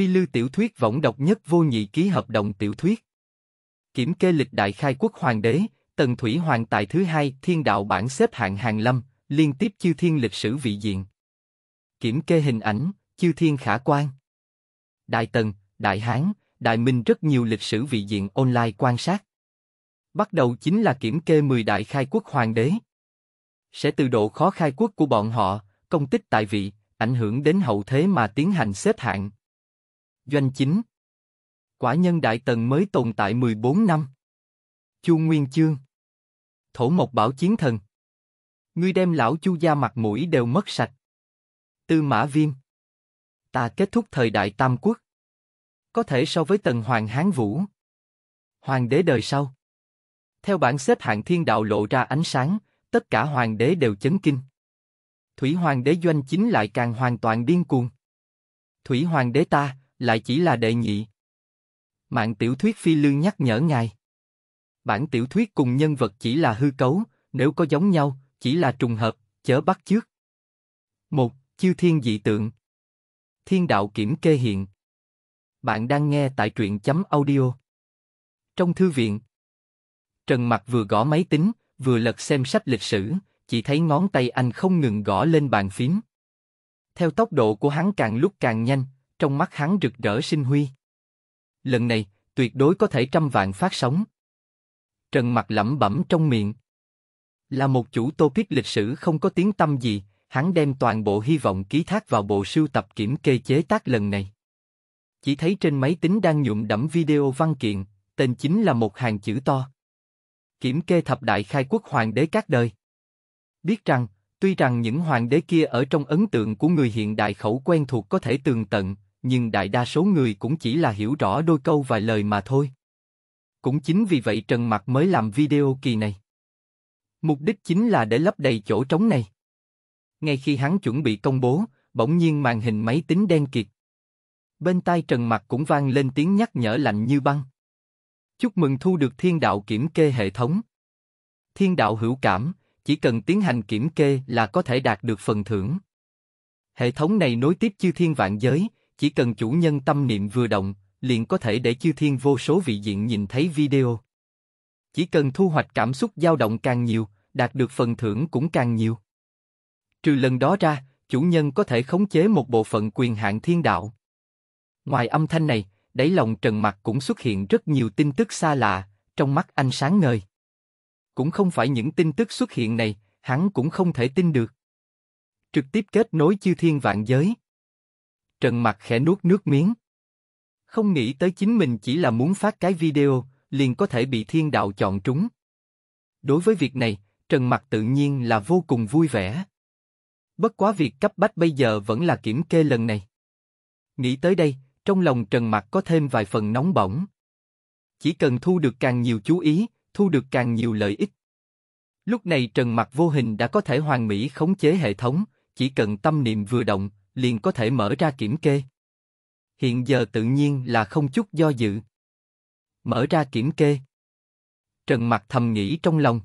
Phi Lưu tiểu thuyết võng độc nhất vô nhị ký hợp đồng tiểu thuyết. Kiểm kê lịch đại khai quốc hoàng đế, Tần Thủy Hoàng tài thứ hai, thiên đạo bản xếp hạng hàng lâm, liên tiếp chiêu thiên lịch sử vị diện. Kiểm kê hình ảnh, chiêu thiên khả quan. Đại Tần, Đại Hán, Đại Minh rất nhiều lịch sử vị diện online quan sát. Bắt đầu chính là kiểm kê 10 đại khai quốc hoàng đế. Sẽ từ độ khó khai quốc của bọn họ, công tích tại vị, ảnh hưởng đến hậu thế mà tiến hành xếp hạng, Doanh chính Quả nhân Đại Tần mới tồn tại 14 năm. Chu Nguyên Chương Thổ Mộc Bảo Chiến Thần Ngươi đem lão Chu gia mặt mũi đều mất sạch. Tư Mã Viêm Ta kết thúc thời đại Tam Quốc. Có thể so với Tần Hoàng Hán Vũ. Hoàng đế đời sau. Theo bản xếp hạng thiên đạo lộ ra ánh sáng, tất cả hoàng đế đều chấn kinh. Thủy Hoàng đế doanh chính lại càng hoàn toàn điên cuồng. Thủy Hoàng đế ta, lại chỉ là đệ nhị. Mạng tiểu thuyết phi lương nhắc nhở ngài. Bản tiểu thuyết cùng nhân vật chỉ là hư cấu, nếu có giống nhau, chỉ là trùng hợp, chớ bắt trước. Một, Chiêu thiên dị tượng. Thiên đạo kiểm kê hiện. Bạn đang nghe tại truyện chấm audio. Trong thư viện, Trần Mặc vừa gõ máy tính, vừa lật xem sách lịch sử, chỉ thấy ngón tay anh không ngừng gõ lên bàn phím. Theo tốc độ của hắn càng lúc càng nhanh, trong mắt hắn rực rỡ sinh huy. Lần này, tuyệt đối có thể trăm vạn phát sóng. Trần mặt lẩm bẩm trong miệng. Là một chủ topic lịch sử không có tiếng tâm gì, hắn đem toàn bộ hy vọng ký thác vào bộ sưu tập kiểm kê chế tác lần này. Chỉ thấy trên máy tính đang nhuộm đẫm video văn kiện, tên chính là một hàng chữ to. Kiểm kê thập đại khai quốc hoàng đế các đời. Biết rằng, tuy rằng những hoàng đế kia ở trong ấn tượng của người hiện đại khẩu quen thuộc có thể tường tận, nhưng đại đa số người cũng chỉ là hiểu rõ đôi câu vài lời mà thôi. Cũng chính vì vậy Trần Mặc mới làm video kỳ này. Mục đích chính là để lấp đầy chỗ trống này. Ngay khi hắn chuẩn bị công bố, bỗng nhiên màn hình máy tính đen kịt. Bên tai Trần Mặc cũng vang lên tiếng nhắc nhở lạnh như băng. Chúc mừng thu được thiên đạo kiểm kê hệ thống. Thiên đạo hữu cảm, chỉ cần tiến hành kiểm kê là có thể đạt được phần thưởng. Hệ thống này nối tiếp chư thiên vạn giới, chỉ cần chủ nhân tâm niệm vừa động, liền có thể để chư thiên vô số vị diện nhìn thấy video. Chỉ cần thu hoạch cảm xúc dao động càng nhiều, đạt được phần thưởng cũng càng nhiều. Trừ lần đó ra, chủ nhân có thể khống chế một bộ phận quyền hạn thiên đạo. Ngoài âm thanh này, đáy lòng Trần mặt cũng xuất hiện rất nhiều tin tức xa lạ, trong mắt anh sáng ngời. Cũng không phải những tin tức xuất hiện này, hắn cũng không thể tin được. Trực tiếp kết nối chư thiên vạn giới. Trần Mặc khẽ nuốt nước miếng. Không nghĩ tới chính mình chỉ là muốn phát cái video, liền có thể bị thiên đạo chọn trúng. Đối với việc này, Trần Mặc tự nhiên là vô cùng vui vẻ. Bất quá việc cấp bách bây giờ vẫn là kiểm kê lần này. Nghĩ tới đây, trong lòng Trần Mặc có thêm vài phần nóng bỏng. Chỉ cần thu được càng nhiều chú ý, thu được càng nhiều lợi ích. Lúc này Trần Mặc vô hình đã có thể hoàn mỹ khống chế hệ thống, chỉ cần tâm niệm vừa động, liền có thể mở ra kiểm kê. Hiện giờ tự nhiên là không chút do dự. Mở ra kiểm kê. Trần Mặc thầm nghĩ trong lòng.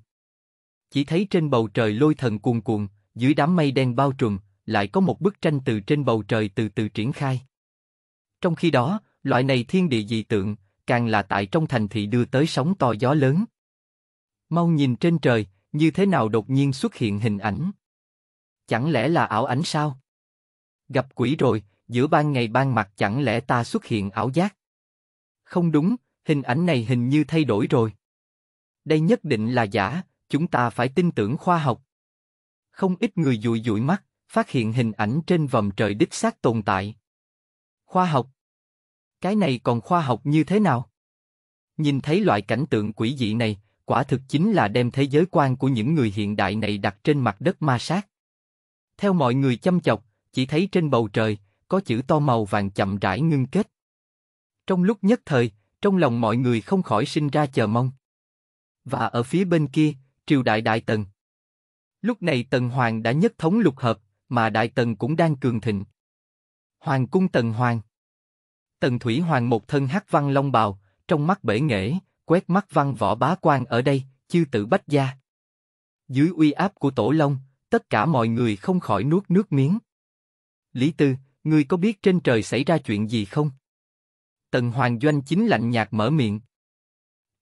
Chỉ thấy trên bầu trời lôi thần cuồn cuộn, dưới đám mây đen bao trùm, lại có một bức tranh từ trên bầu trời từ từ triển khai. Trong khi đó, loại này thiên địa dị tượng, càng là tại trong thành thị đưa tới sóng to gió lớn. Mau nhìn trên trời, như thế nào đột nhiên xuất hiện hình ảnh? Chẳng lẽ là ảo ảnh sao? Gặp quỷ rồi, giữa ban ngày ban mặt chẳng lẽ ta xuất hiện ảo giác? Không đúng, hình ảnh này hình như thay đổi rồi. Đây nhất định là giả, chúng ta phải tin tưởng khoa học. Không ít người dụi dụi mắt, phát hiện hình ảnh trên vòm trời đích xác tồn tại. Khoa học? Cái này còn khoa học như thế nào? Nhìn thấy loại cảnh tượng quỷ dị này, quả thực chính là đem thế giới quan của những người hiện đại này đặt trên mặt đất ma sát. Theo mọi người chăm chọc, chỉ thấy trên bầu trời có chữ to màu vàng chậm rãi ngưng kết. Trong lúc nhất thời, trong lòng mọi người không khỏi sinh ra chờ mong. Và ở phía bên kia, triều đại đại tần. Lúc này tần hoàng đã nhất thống lục hợp, mà đại tần cũng đang cường thịnh. Hoàng cung tần hoàng. Tần thủy hoàng một thân hắc văn long bào, trong mắt bể nghệ, quét mắt văn võ bá quan ở đây, chư tử bách gia. Dưới uy áp của tổ long, tất cả mọi người không khỏi nuốt nước miếng. Lý Tư, ngươi có biết trên trời xảy ra chuyện gì không? Tần Hoàng Doanh chính lạnh nhạt mở miệng.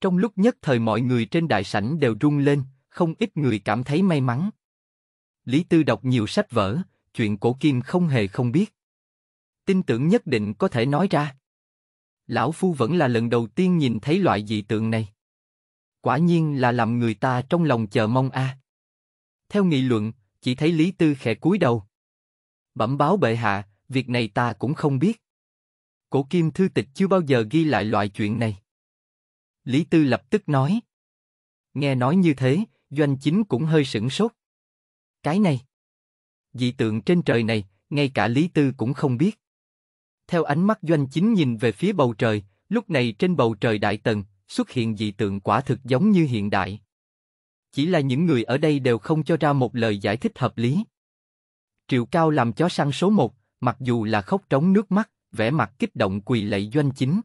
Trong lúc nhất thời mọi người trên đại sảnh đều rung lên, không ít người cảm thấy may mắn. Lý Tư đọc nhiều sách vở, chuyện cổ kim không hề không biết. Tin tưởng nhất định có thể nói ra. Lão Phu vẫn là lần đầu tiên nhìn thấy loại dị tượng này. Quả nhiên là làm người ta trong lòng chờ mong a. À. Theo nghị luận, chỉ thấy Lý Tư khẽ cúi đầu. Bẩm báo bệ hạ, việc này ta cũng không biết. Cổ kim thư tịch chưa bao giờ ghi lại loại chuyện này. Lý Tư lập tức nói. Nghe nói như thế, doanh chính cũng hơi sửng sốt. Cái này, dị tượng trên trời này, ngay cả Lý Tư cũng không biết. Theo ánh mắt doanh chính nhìn về phía bầu trời, lúc này trên bầu trời đại tần xuất hiện dị tượng quả thực giống như hiện đại. Chỉ là những người ở đây đều không cho ra một lời giải thích hợp lý. Triệu Cao làm chó săn số một, mặc dù là khóc trống nước mắt, vẻ mặt kích động quỳ lạy doanh chính.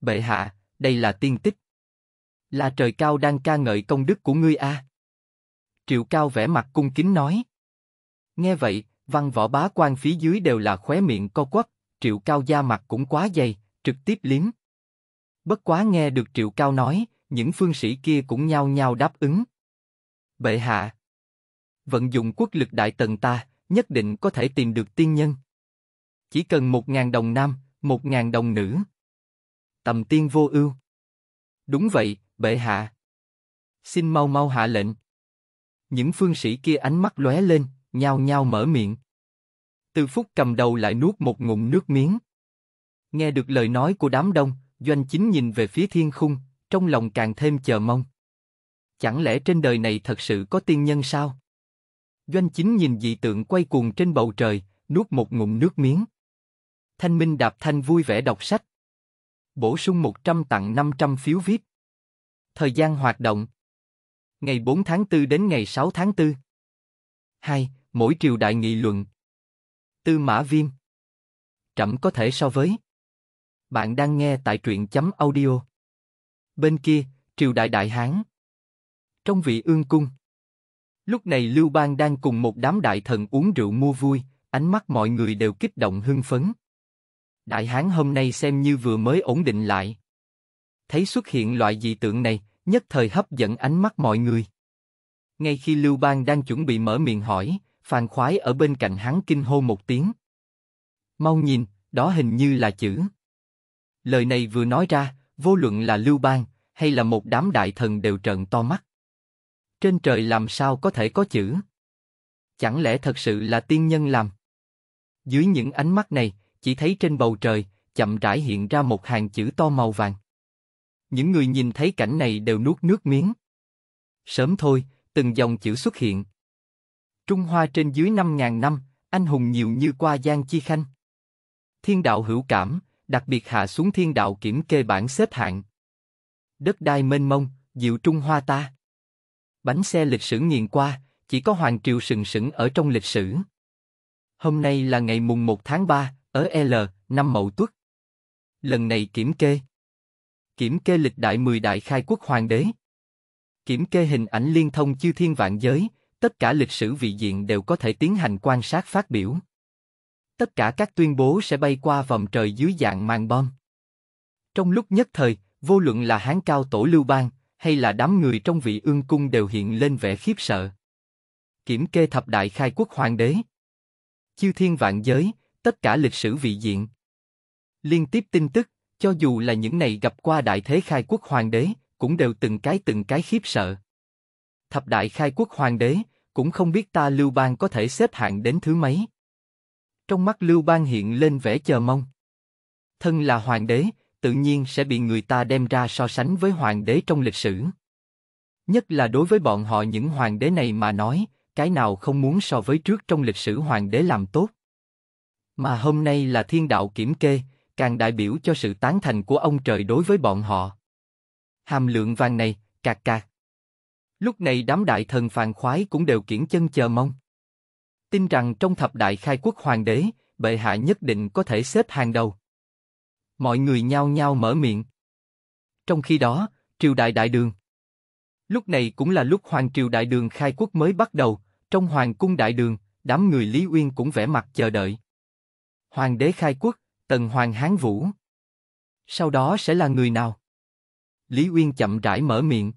Bệ hạ, đây là tiên tích. Là trời cao đang ca ngợi công đức của ngươi a. À? Triệu Cao vẻ mặt cung kính nói. Nghe vậy, văn võ bá quan phía dưới đều là khóe miệng co quắp, Triệu Cao da mặt cũng quá dày, trực tiếp liếm. Bất quá nghe được Triệu Cao nói, những phương sĩ kia cũng nhao nhao đáp ứng. Bệ hạ, vận dụng quốc lực đại tần ta, nhất định có thể tìm được tiên nhân. Chỉ cần một ngàn đồng nam, một ngàn đồng nữ. Tầm tiên vô ưu. Đúng vậy, bệ hạ. Xin mau mau hạ lệnh. Những phương sĩ kia ánh mắt lóe lên, nhao nhao mở miệng. Từ phút cầm đầu lại nuốt một ngụm nước miếng. Nghe được lời nói của đám đông, doanh chính nhìn về phía thiên khung, trong lòng càng thêm chờ mong. Chẳng lẽ trên đời này thật sự có tiên nhân sao? Doanh chính nhìn dị tượng quay cuồng trên bầu trời, nuốt một ngụm nước miếng. Thanh Minh Đạp Thanh vui vẻ đọc sách. Bổ sung 100 tặng 500 phiếu VIP. Thời gian hoạt động. Ngày 4 tháng 4 đến ngày 6 tháng 4. 2. Mỗi triều đại nghị luận. Tư Mã Viêm. Trẫm có thể so với. Bạn đang nghe tại truyện chấm audio. Bên kia, triều đại Đại Hán. Trong vị ương cung. Lúc này Lưu Bang đang cùng một đám đại thần uống rượu mua vui, ánh mắt mọi người đều kích động hưng phấn. Đại Hán hôm nay xem như vừa mới ổn định lại. Thấy xuất hiện loại dị tượng này, nhất thời hấp dẫn ánh mắt mọi người. Ngay khi Lưu Bang đang chuẩn bị mở miệng hỏi, phàn Khoái ở bên cạnh hắn kinh hô một tiếng. Mau nhìn, đó hình như là chữ. Lời này vừa nói ra, vô luận là Lưu Bang hay là một đám đại thần đều trợn to mắt. Trên trời làm sao có thể có chữ? Chẳng lẽ thật sự là tiên nhân làm? Dưới những ánh mắt này, chỉ thấy trên bầu trời, chậm rãi hiện ra một hàng chữ to màu vàng. Những người nhìn thấy cảnh này đều nuốt nước miếng. Sớm thôi, từng dòng chữ xuất hiện. Trung Hoa trên dưới 5.000 năm, anh hùng nhiều như qua giang chi khanh. Thiên đạo hữu cảm, đặc biệt hạ xuống thiên đạo kiểm kê bảng xếp hạng. Đất đai mênh mông, diệu Trung Hoa ta bánh xe lịch sử nghiền qua, chỉ có Hoàng Triều sừng sững ở trong lịch sử. Hôm nay là ngày mùng 1 tháng 3, ở L, năm Mậu Tuất. Lần này kiểm kê. Kiểm kê lịch đại 10 đại khai quốc hoàng đế. Kiểm kê hình ảnh liên thông chư thiên vạn giới, tất cả lịch sử vị diện đều có thể tiến hành quan sát phát biểu. Tất cả các tuyên bố sẽ bay qua vòng trời dưới dạng màn bom. Trong lúc nhất thời, vô luận là Hán Cao Tổ Lưu Bang, hay là đám người trong vị ương cung đều hiện lên vẻ khiếp sợ. Kiểm kê thập đại khai quốc hoàng đế. Chiêu thiên vạn giới, tất cả lịch sử vị diện. Liên tiếp tin tức, cho dù là những này gặp qua đại thế khai quốc hoàng đế, cũng đều từng cái từng cái khiếp sợ. Thập đại khai quốc hoàng đế, cũng không biết ta Lưu Bang có thể xếp hạng đến thứ mấy. Trong mắt Lưu Bang hiện lên vẻ chờ mong. Thân là hoàng đế, tự nhiên sẽ bị người ta đem ra so sánh với hoàng đế trong lịch sử. Nhất là đối với bọn họ những hoàng đế này mà nói, cái nào không muốn so với trước trong lịch sử hoàng đế làm tốt. Mà hôm nay là thiên đạo kiểm kê, càng đại biểu cho sự tán thành của ông trời đối với bọn họ. Hàm lượng vàng này, cạc cạc. Lúc này đám đại thần phàn khoái cũng đều kiển chân chờ mong. Tin rằng trong thập đại khai quốc hoàng đế, bệ hạ nhất định có thể xếp hàng đầu mọi người nhao nhao mở miệng. Trong khi đó, triều đại đại đường. Lúc này cũng là lúc hoàng triều đại đường khai quốc mới bắt đầu, trong hoàng cung đại đường, đám người Lý Uyên cũng vẻ mặt chờ đợi. Hoàng đế khai quốc, tần hoàng hán vũ. Sau đó sẽ là người nào? Lý Uyên chậm rãi mở miệng.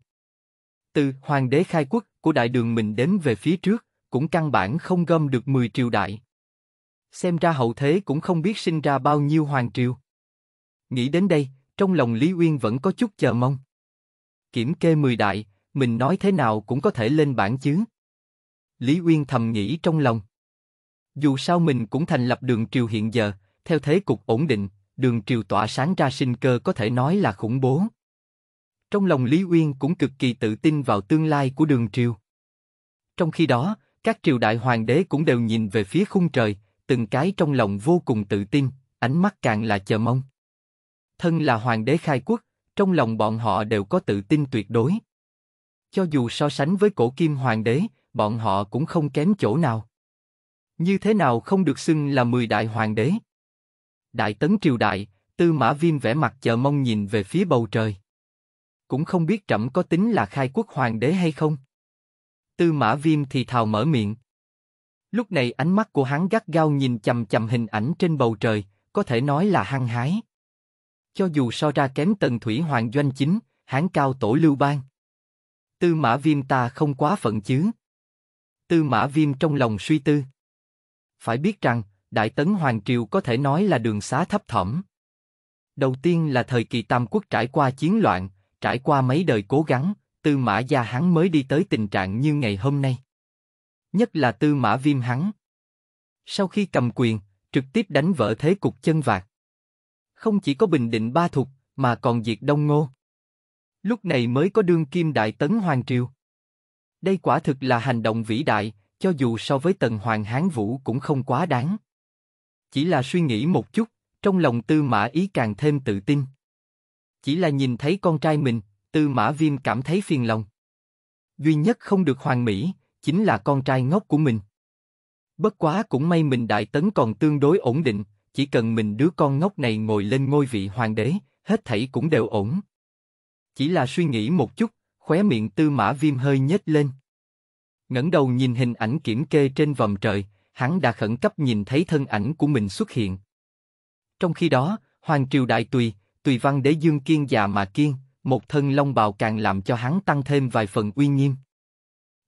Từ hoàng đế khai quốc của đại đường mình đến về phía trước, cũng căn bản không gom được 10 triều đại. Xem ra hậu thế cũng không biết sinh ra bao nhiêu hoàng triều. Nghĩ đến đây, trong lòng Lý Uyên vẫn có chút chờ mong. Kiểm kê mười đại, mình nói thế nào cũng có thể lên bảng chứ. Lý Uyên thầm nghĩ trong lòng. Dù sao mình cũng thành lập đường triều hiện giờ, theo thế cục ổn định, đường triều tỏa sáng ra sinh cơ có thể nói là khủng bố. Trong lòng Lý Uyên cũng cực kỳ tự tin vào tương lai của đường triều. Trong khi đó, các triều đại hoàng đế cũng đều nhìn về phía khung trời, từng cái trong lòng vô cùng tự tin, ánh mắt càng là chờ mong thân là hoàng đế khai quốc, trong lòng bọn họ đều có tự tin tuyệt đối. Cho dù so sánh với cổ kim hoàng đế, bọn họ cũng không kém chỗ nào. Như thế nào không được xưng là mười đại hoàng đế? Đại tấn triều đại, tư mã viêm vẻ mặt chờ mong nhìn về phía bầu trời. Cũng không biết trẫm có tính là khai quốc hoàng đế hay không? Tư mã viêm thì thào mở miệng. Lúc này ánh mắt của hắn gắt gao nhìn chầm chầm hình ảnh trên bầu trời, có thể nói là hăng hái cho dù so ra kém tần thủy hoàng doanh chính, hán cao tổ lưu bang. Tư mã viêm ta không quá phận chứ. Tư mã viêm trong lòng suy tư. Phải biết rằng, Đại Tấn Hoàng Triều có thể nói là đường xá thấp thỏm. Đầu tiên là thời kỳ Tam Quốc trải qua chiến loạn, trải qua mấy đời cố gắng, Tư Mã Gia hắn mới đi tới tình trạng như ngày hôm nay. Nhất là Tư Mã Viêm hắn. Sau khi cầm quyền, trực tiếp đánh vỡ thế cục chân vạc không chỉ có bình định ba thục, mà còn diệt đông ngô. Lúc này mới có đương kim đại tấn hoàng triều. Đây quả thực là hành động vĩ đại, cho dù so với tần hoàng hán vũ cũng không quá đáng. Chỉ là suy nghĩ một chút, trong lòng tư mã ý càng thêm tự tin. Chỉ là nhìn thấy con trai mình, tư mã viêm cảm thấy phiền lòng. Duy nhất không được hoàn mỹ, chính là con trai ngốc của mình. Bất quá cũng may mình đại tấn còn tương đối ổn định, chỉ cần mình đứa con ngốc này ngồi lên ngôi vị hoàng đế, hết thảy cũng đều ổn. Chỉ là suy nghĩ một chút, khóe miệng tư mã viêm hơi nhếch lên. ngẩng đầu nhìn hình ảnh kiểm kê trên vòm trời, hắn đã khẩn cấp nhìn thấy thân ảnh của mình xuất hiện. Trong khi đó, Hoàng Triều Đại Tùy, Tùy Văn Đế Dương kiên già mà kiên, một thân long bào càng làm cho hắn tăng thêm vài phần uy nghiêm.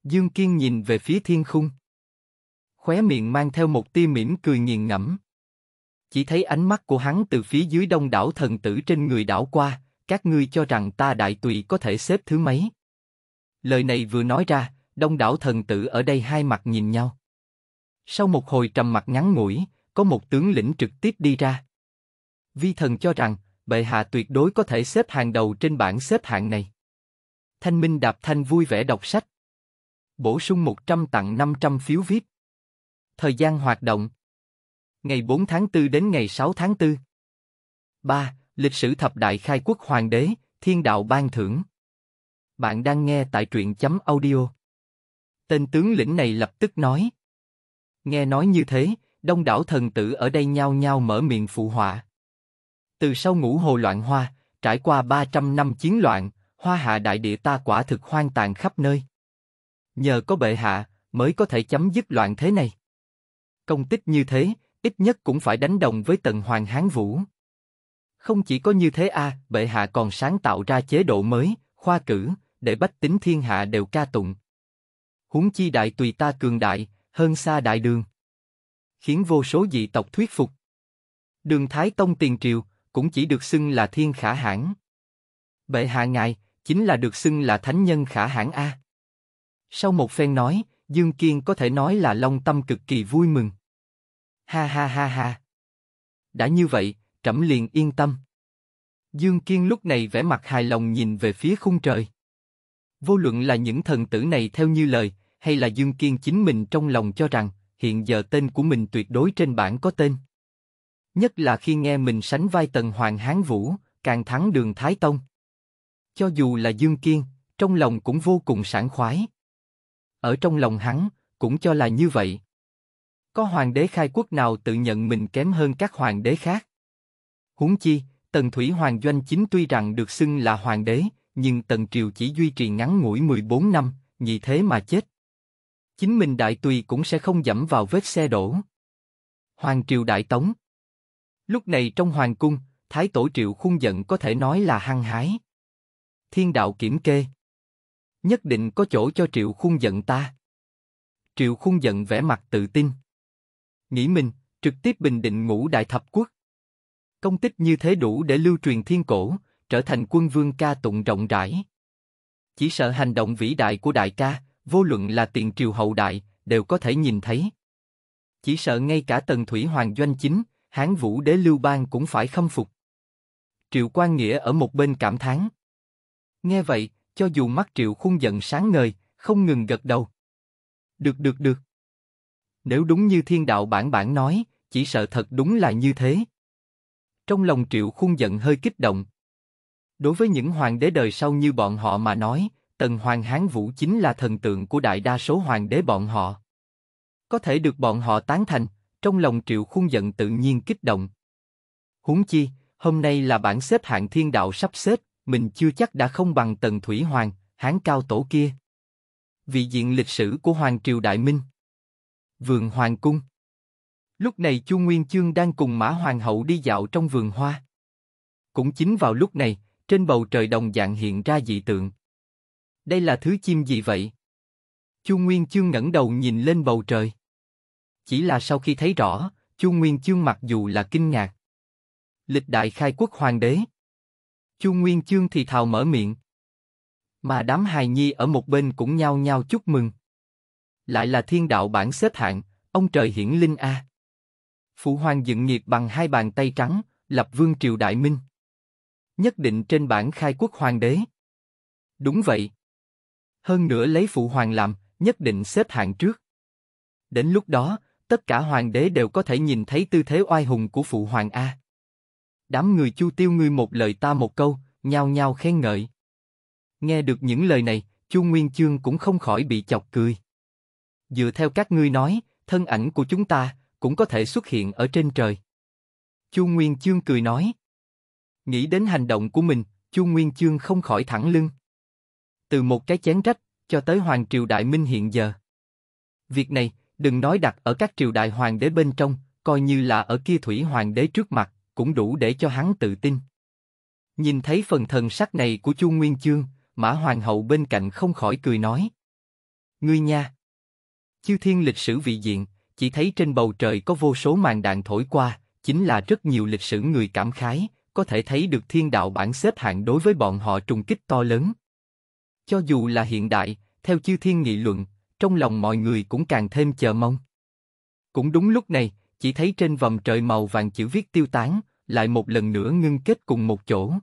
Dương Kiên nhìn về phía thiên khung. Khóe miệng mang theo một tia mỉm cười nghiền ngẫm. Chỉ thấy ánh mắt của hắn từ phía dưới đông đảo thần tử trên người đảo qua, các ngươi cho rằng ta đại tùy có thể xếp thứ mấy. Lời này vừa nói ra, đông đảo thần tử ở đây hai mặt nhìn nhau. Sau một hồi trầm mặt ngắn ngủi, có một tướng lĩnh trực tiếp đi ra. Vi thần cho rằng, bệ hạ tuyệt đối có thể xếp hàng đầu trên bảng xếp hạng này. Thanh Minh Đạp Thanh vui vẻ đọc sách. Bổ sung 100 tặng 500 phiếu viết. Thời gian hoạt động ngày 4 tháng 4 đến ngày 6 tháng 4. 3. Lịch sử thập đại khai quốc hoàng đế, thiên đạo ban thưởng. Bạn đang nghe tại truyện chấm audio. Tên tướng lĩnh này lập tức nói. Nghe nói như thế, đông đảo thần tử ở đây nhao nhao mở miệng phụ họa. Từ sau ngũ hồ loạn hoa, trải qua 300 năm chiến loạn, hoa hạ đại địa ta quả thực hoang tàn khắp nơi. Nhờ có bệ hạ, mới có thể chấm dứt loạn thế này. Công tích như thế, ít nhất cũng phải đánh đồng với tần hoàng hán vũ. Không chỉ có như thế a, à, bệ hạ còn sáng tạo ra chế độ mới, khoa cử, để bách tính thiên hạ đều ca tụng. Huống chi đại tùy ta cường đại, hơn xa đại đường. Khiến vô số dị tộc thuyết phục. Đường Thái Tông tiền triều, cũng chỉ được xưng là thiên khả hãn. Bệ hạ ngài, chính là được xưng là thánh nhân khả hãn A. Sau một phen nói, Dương Kiên có thể nói là long tâm cực kỳ vui mừng. Ha ha ha ha. Đã như vậy, trẫm liền yên tâm. Dương Kiên lúc này vẻ mặt hài lòng nhìn về phía khung trời. Vô luận là những thần tử này theo như lời, hay là Dương Kiên chính mình trong lòng cho rằng, hiện giờ tên của mình tuyệt đối trên bảng có tên. Nhất là khi nghe mình sánh vai tần hoàng hán vũ, càng thắng đường Thái Tông. Cho dù là Dương Kiên, trong lòng cũng vô cùng sảng khoái. Ở trong lòng hắn, cũng cho là như vậy, có hoàng đế khai quốc nào tự nhận mình kém hơn các hoàng đế khác? Huống chi, Tần Thủy Hoàng Doanh Chính tuy rằng được xưng là hoàng đế, nhưng Tần Triều chỉ duy trì ngắn ngủi 14 năm, nhị thế mà chết. Chính mình đại tùy cũng sẽ không dẫm vào vết xe đổ. Hoàng Triều Đại Tống Lúc này trong hoàng cung, Thái Tổ Triệu Khung Giận có thể nói là hăng hái. Thiên đạo kiểm kê Nhất định có chỗ cho Triệu Khung Giận ta. Triệu Khung Giận vẻ mặt tự tin nghĩ mình, trực tiếp bình định ngũ đại thập quốc. Công tích như thế đủ để lưu truyền thiên cổ, trở thành quân vương ca tụng rộng rãi. Chỉ sợ hành động vĩ đại của đại ca, vô luận là tiền triều hậu đại, đều có thể nhìn thấy. Chỉ sợ ngay cả tần thủy hoàng doanh chính, hán vũ đế lưu bang cũng phải khâm phục. Triệu Quan Nghĩa ở một bên cảm thán. Nghe vậy, cho dù mắt Triệu Khung giận sáng ngời, không ngừng gật đầu. Được được được. Nếu đúng như thiên đạo bản bản nói, chỉ sợ thật đúng là như thế. Trong lòng Triệu Khung giận hơi kích động. Đối với những hoàng đế đời sau như bọn họ mà nói, Tần Hoàng Hán Vũ chính là thần tượng của đại đa số hoàng đế bọn họ. Có thể được bọn họ tán thành, trong lòng Triệu Khung giận tự nhiên kích động. Huống chi, hôm nay là bản xếp hạng thiên đạo sắp xếp, mình chưa chắc đã không bằng Tần Thủy Hoàng, Hán Cao Tổ kia. Vị diện lịch sử của Hoàng Triều Đại Minh vườn hoàng cung. Lúc này Chu Nguyên Chương đang cùng Mã Hoàng hậu đi dạo trong vườn hoa. Cũng chính vào lúc này, trên bầu trời đồng dạng hiện ra dị tượng. Đây là thứ chim gì vậy? Chu Nguyên Chương ngẩng đầu nhìn lên bầu trời. Chỉ là sau khi thấy rõ, Chu Nguyên Chương mặc dù là kinh ngạc. Lịch đại khai quốc hoàng đế. Chu Nguyên Chương thì thào mở miệng. Mà đám hài nhi ở một bên cũng nhao nhao chúc mừng. Lại là thiên đạo bản xếp hạng, ông trời hiển linh a. À. Phụ hoàng dựng nghiệp bằng hai bàn tay trắng, lập vương triều đại minh. Nhất định trên bản khai quốc hoàng đế. Đúng vậy. Hơn nữa lấy phụ hoàng làm, nhất định xếp hạng trước. Đến lúc đó, tất cả hoàng đế đều có thể nhìn thấy tư thế oai hùng của phụ hoàng A. Đám người chu tiêu ngươi một lời ta một câu, nhao nhao khen ngợi. Nghe được những lời này, chu Nguyên Chương cũng không khỏi bị chọc cười dựa theo các ngươi nói, thân ảnh của chúng ta cũng có thể xuất hiện ở trên trời. Chu Nguyên Chương cười nói. Nghĩ đến hành động của mình, Chu Nguyên Chương không khỏi thẳng lưng. Từ một cái chén rách, cho tới Hoàng Triều Đại Minh hiện giờ. Việc này, đừng nói đặt ở các triều đại hoàng đế bên trong, coi như là ở kia thủy hoàng đế trước mặt, cũng đủ để cho hắn tự tin. Nhìn thấy phần thần sắc này của Chu Nguyên Chương, Mã Hoàng hậu bên cạnh không khỏi cười nói. Ngươi nha! Chiêu thiên lịch sử vị diện, chỉ thấy trên bầu trời có vô số màn đạn thổi qua, chính là rất nhiều lịch sử người cảm khái, có thể thấy được thiên đạo bản xếp hạng đối với bọn họ trùng kích to lớn. Cho dù là hiện đại, theo chiêu thiên nghị luận, trong lòng mọi người cũng càng thêm chờ mong. Cũng đúng lúc này, chỉ thấy trên vòng trời màu vàng chữ viết tiêu tán, lại một lần nữa ngưng kết cùng một chỗ.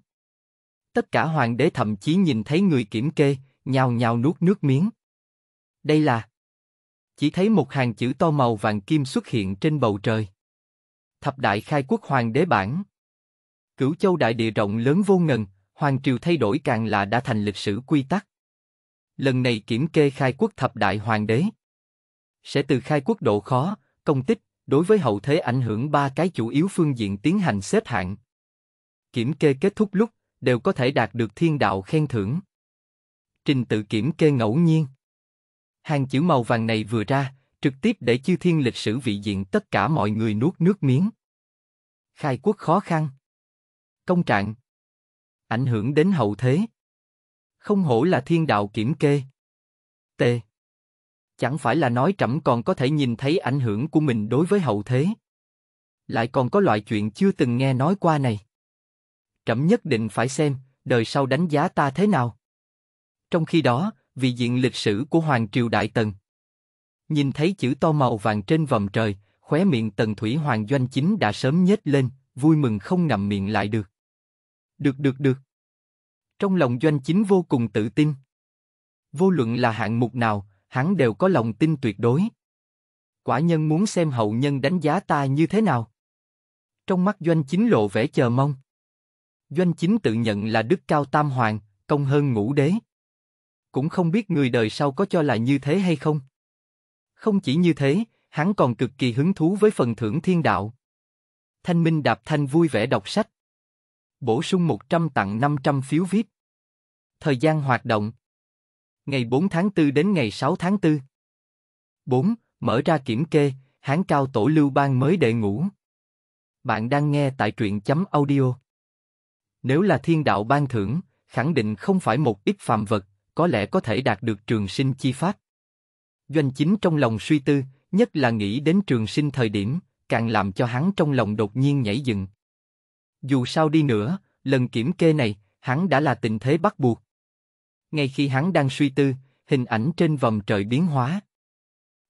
Tất cả hoàng đế thậm chí nhìn thấy người kiểm kê, nhào nhào nuốt nước miếng. Đây là chỉ thấy một hàng chữ to màu vàng kim xuất hiện trên bầu trời. Thập đại khai quốc hoàng đế bản. Cửu châu đại địa rộng lớn vô ngần, hoàng triều thay đổi càng là đã thành lịch sử quy tắc. Lần này kiểm kê khai quốc thập đại hoàng đế. Sẽ từ khai quốc độ khó, công tích, đối với hậu thế ảnh hưởng ba cái chủ yếu phương diện tiến hành xếp hạng. Kiểm kê kết thúc lúc, đều có thể đạt được thiên đạo khen thưởng. Trình tự kiểm kê ngẫu nhiên hàng chữ màu vàng này vừa ra, trực tiếp để chư thiên lịch sử vị diện tất cả mọi người nuốt nước miếng. Khai quốc khó khăn. Công trạng. Ảnh hưởng đến hậu thế. Không hổ là thiên đạo kiểm kê. T. Chẳng phải là nói trẫm còn có thể nhìn thấy ảnh hưởng của mình đối với hậu thế. Lại còn có loại chuyện chưa từng nghe nói qua này. Trẫm nhất định phải xem, đời sau đánh giá ta thế nào. Trong khi đó, vì diện lịch sử của Hoàng triều Đại Tần. Nhìn thấy chữ to màu vàng trên vòm trời, khóe miệng Tần Thủy Hoàng Doanh Chính đã sớm nhếch lên, vui mừng không ngậm miệng lại được. Được được được. Trong lòng Doanh Chính vô cùng tự tin. Vô luận là hạng mục nào, hắn đều có lòng tin tuyệt đối. Quả nhân muốn xem hậu nhân đánh giá ta như thế nào. Trong mắt Doanh Chính lộ vẻ chờ mong. Doanh Chính tự nhận là đức cao tam hoàng, công hơn ngũ đế cũng không biết người đời sau có cho là như thế hay không. Không chỉ như thế, hắn còn cực kỳ hứng thú với phần thưởng thiên đạo. Thanh Minh Đạp Thanh vui vẻ đọc sách. Bổ sung 100 tặng 500 phiếu VIP. Thời gian hoạt động. Ngày 4 tháng 4 đến ngày 6 tháng 4. 4. Mở ra kiểm kê, hán cao tổ lưu bang mới đệ ngũ. Bạn đang nghe tại truyện chấm audio. Nếu là thiên đạo ban thưởng, khẳng định không phải một ít phàm vật, có lẽ có thể đạt được trường sinh chi pháp. Doanh chính trong lòng suy tư, nhất là nghĩ đến trường sinh thời điểm, càng làm cho hắn trong lòng đột nhiên nhảy dựng. Dù sao đi nữa, lần kiểm kê này, hắn đã là tình thế bắt buộc. Ngay khi hắn đang suy tư, hình ảnh trên vòng trời biến hóa.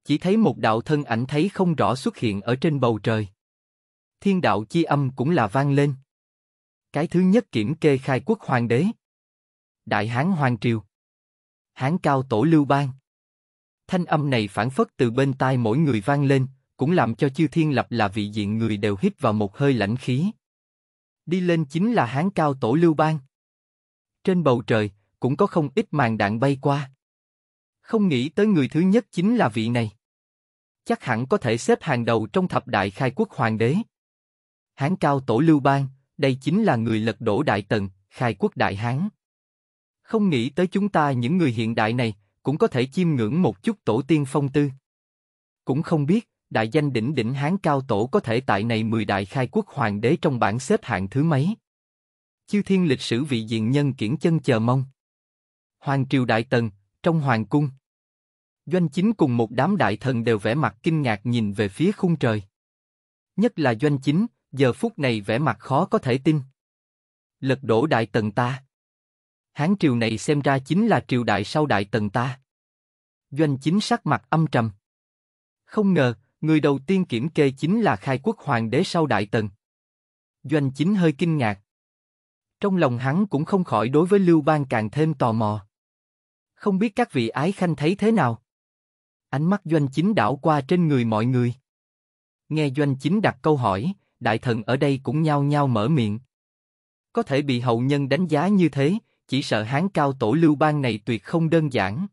Chỉ thấy một đạo thân ảnh thấy không rõ xuất hiện ở trên bầu trời. Thiên đạo chi âm cũng là vang lên. Cái thứ nhất kiểm kê khai quốc hoàng đế. Đại Hán Hoàng Triều. Hán cao tổ lưu bang. Thanh âm này phản phất từ bên tai mỗi người vang lên, cũng làm cho chư thiên lập là vị diện người đều hít vào một hơi lãnh khí. Đi lên chính là hán cao tổ lưu bang. Trên bầu trời, cũng có không ít màn đạn bay qua. Không nghĩ tới người thứ nhất chính là vị này. Chắc hẳn có thể xếp hàng đầu trong thập đại khai quốc hoàng đế. Hán cao tổ lưu bang, đây chính là người lật đổ đại tần, khai quốc đại hán. Không nghĩ tới chúng ta những người hiện đại này, cũng có thể chiêm ngưỡng một chút tổ tiên phong tư. Cũng không biết, đại danh đỉnh đỉnh Hán Cao Tổ có thể tại này mười đại khai quốc hoàng đế trong bảng xếp hạng thứ mấy. Chiêu thiên lịch sử vị diện nhân kiển chân chờ mong. Hoàng triều Đại Tần, trong Hoàng cung. Doanh chính cùng một đám đại thần đều vẻ mặt kinh ngạc nhìn về phía khung trời. Nhất là doanh chính, giờ phút này vẻ mặt khó có thể tin. Lật đổ Đại Tần ta. Hán triều này xem ra chính là triều đại sau đại tần ta. Doanh chính sắc mặt âm trầm. Không ngờ, người đầu tiên kiểm kê chính là khai quốc hoàng đế sau đại tần. Doanh chính hơi kinh ngạc. Trong lòng hắn cũng không khỏi đối với Lưu Bang càng thêm tò mò. Không biết các vị ái khanh thấy thế nào? Ánh mắt doanh chính đảo qua trên người mọi người. Nghe doanh chính đặt câu hỏi, đại thần ở đây cũng nhao nhao mở miệng. Có thể bị hậu nhân đánh giá như thế, chỉ sợ hán cao tổ lưu bang này tuyệt không đơn giản.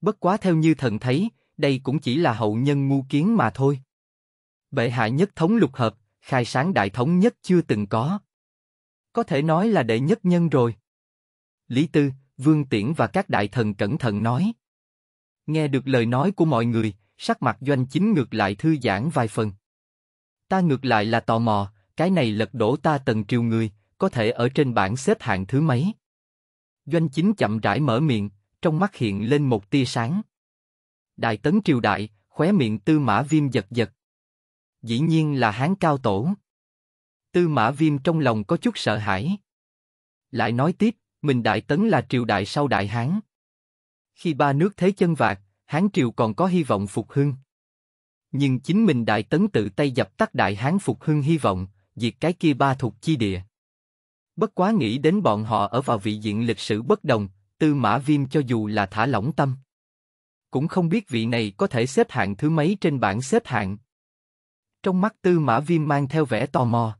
Bất quá theo như thần thấy, đây cũng chỉ là hậu nhân ngu kiến mà thôi. Bệ hạ nhất thống lục hợp, khai sáng đại thống nhất chưa từng có. Có thể nói là đệ nhất nhân rồi. Lý Tư, Vương Tiễn và các đại thần cẩn thận nói. Nghe được lời nói của mọi người, sắc mặt doanh chính ngược lại thư giãn vài phần. Ta ngược lại là tò mò, cái này lật đổ ta tần triều người, có thể ở trên bảng xếp hạng thứ mấy? Doanh chính chậm rãi mở miệng, trong mắt hiện lên một tia sáng. Đại tấn triều đại, khóe miệng tư mã viêm giật giật. Dĩ nhiên là hán cao tổ. Tư mã viêm trong lòng có chút sợ hãi. Lại nói tiếp, mình đại tấn là triều đại sau đại hán. Khi ba nước thế chân vạc, hán triều còn có hy vọng phục hưng. Nhưng chính mình đại tấn tự tay dập tắt đại hán phục hưng hy vọng, diệt cái kia ba thuộc chi địa. Bất quá nghĩ đến bọn họ ở vào vị diện lịch sử bất đồng, Tư Mã Viêm cho dù là thả lỏng tâm, cũng không biết vị này có thể xếp hạng thứ mấy trên bảng xếp hạng. Trong mắt Tư Mã Viêm mang theo vẻ tò mò.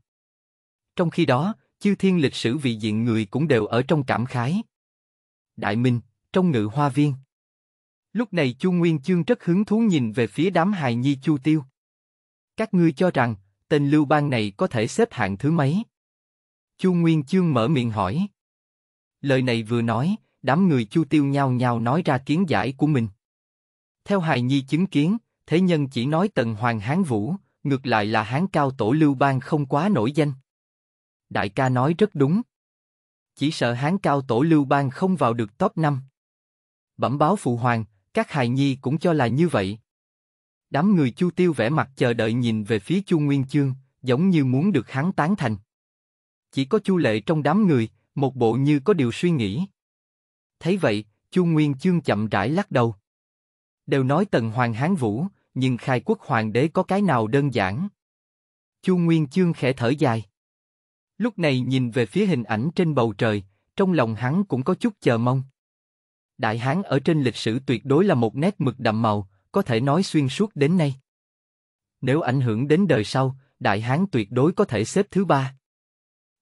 Trong khi đó, chư thiên lịch sử vị diện người cũng đều ở trong cảm khái. Đại Minh, trong ngự hoa viên. Lúc này Chu Nguyên Chương rất hứng thú nhìn về phía đám hài nhi Chu Tiêu. Các ngươi cho rằng, tên Lưu Bang này có thể xếp hạng thứ mấy? Chu Nguyên Chương mở miệng hỏi. Lời này vừa nói, đám người Chu Tiêu nhao nhao nói ra kiến giải của mình. Theo hài nhi chứng kiến, thế nhân chỉ nói tần hoàng hán vũ, ngược lại là hán cao tổ lưu bang không quá nổi danh. Đại ca nói rất đúng. Chỉ sợ hán cao tổ lưu bang không vào được top 5. Bẩm báo phụ hoàng, các hài nhi cũng cho là như vậy. Đám người Chu Tiêu vẻ mặt chờ đợi nhìn về phía Chu Nguyên Chương, giống như muốn được hắn tán thành. Chỉ có Chu Lệ trong đám người, một bộ như có điều suy nghĩ. Thấy vậy, Chu Nguyên Chương chậm rãi lắc đầu. Đều nói tần hoàng hán vũ, nhưng khai quốc hoàng đế có cái nào đơn giản. Chu Nguyên Chương khẽ thở dài. Lúc này nhìn về phía hình ảnh trên bầu trời, trong lòng hắn cũng có chút chờ mong. Đại Hán ở trên lịch sử tuyệt đối là một nét mực đậm màu, có thể nói xuyên suốt đến nay. Nếu ảnh hưởng đến đời sau, Đại Hán tuyệt đối có thể xếp thứ ba.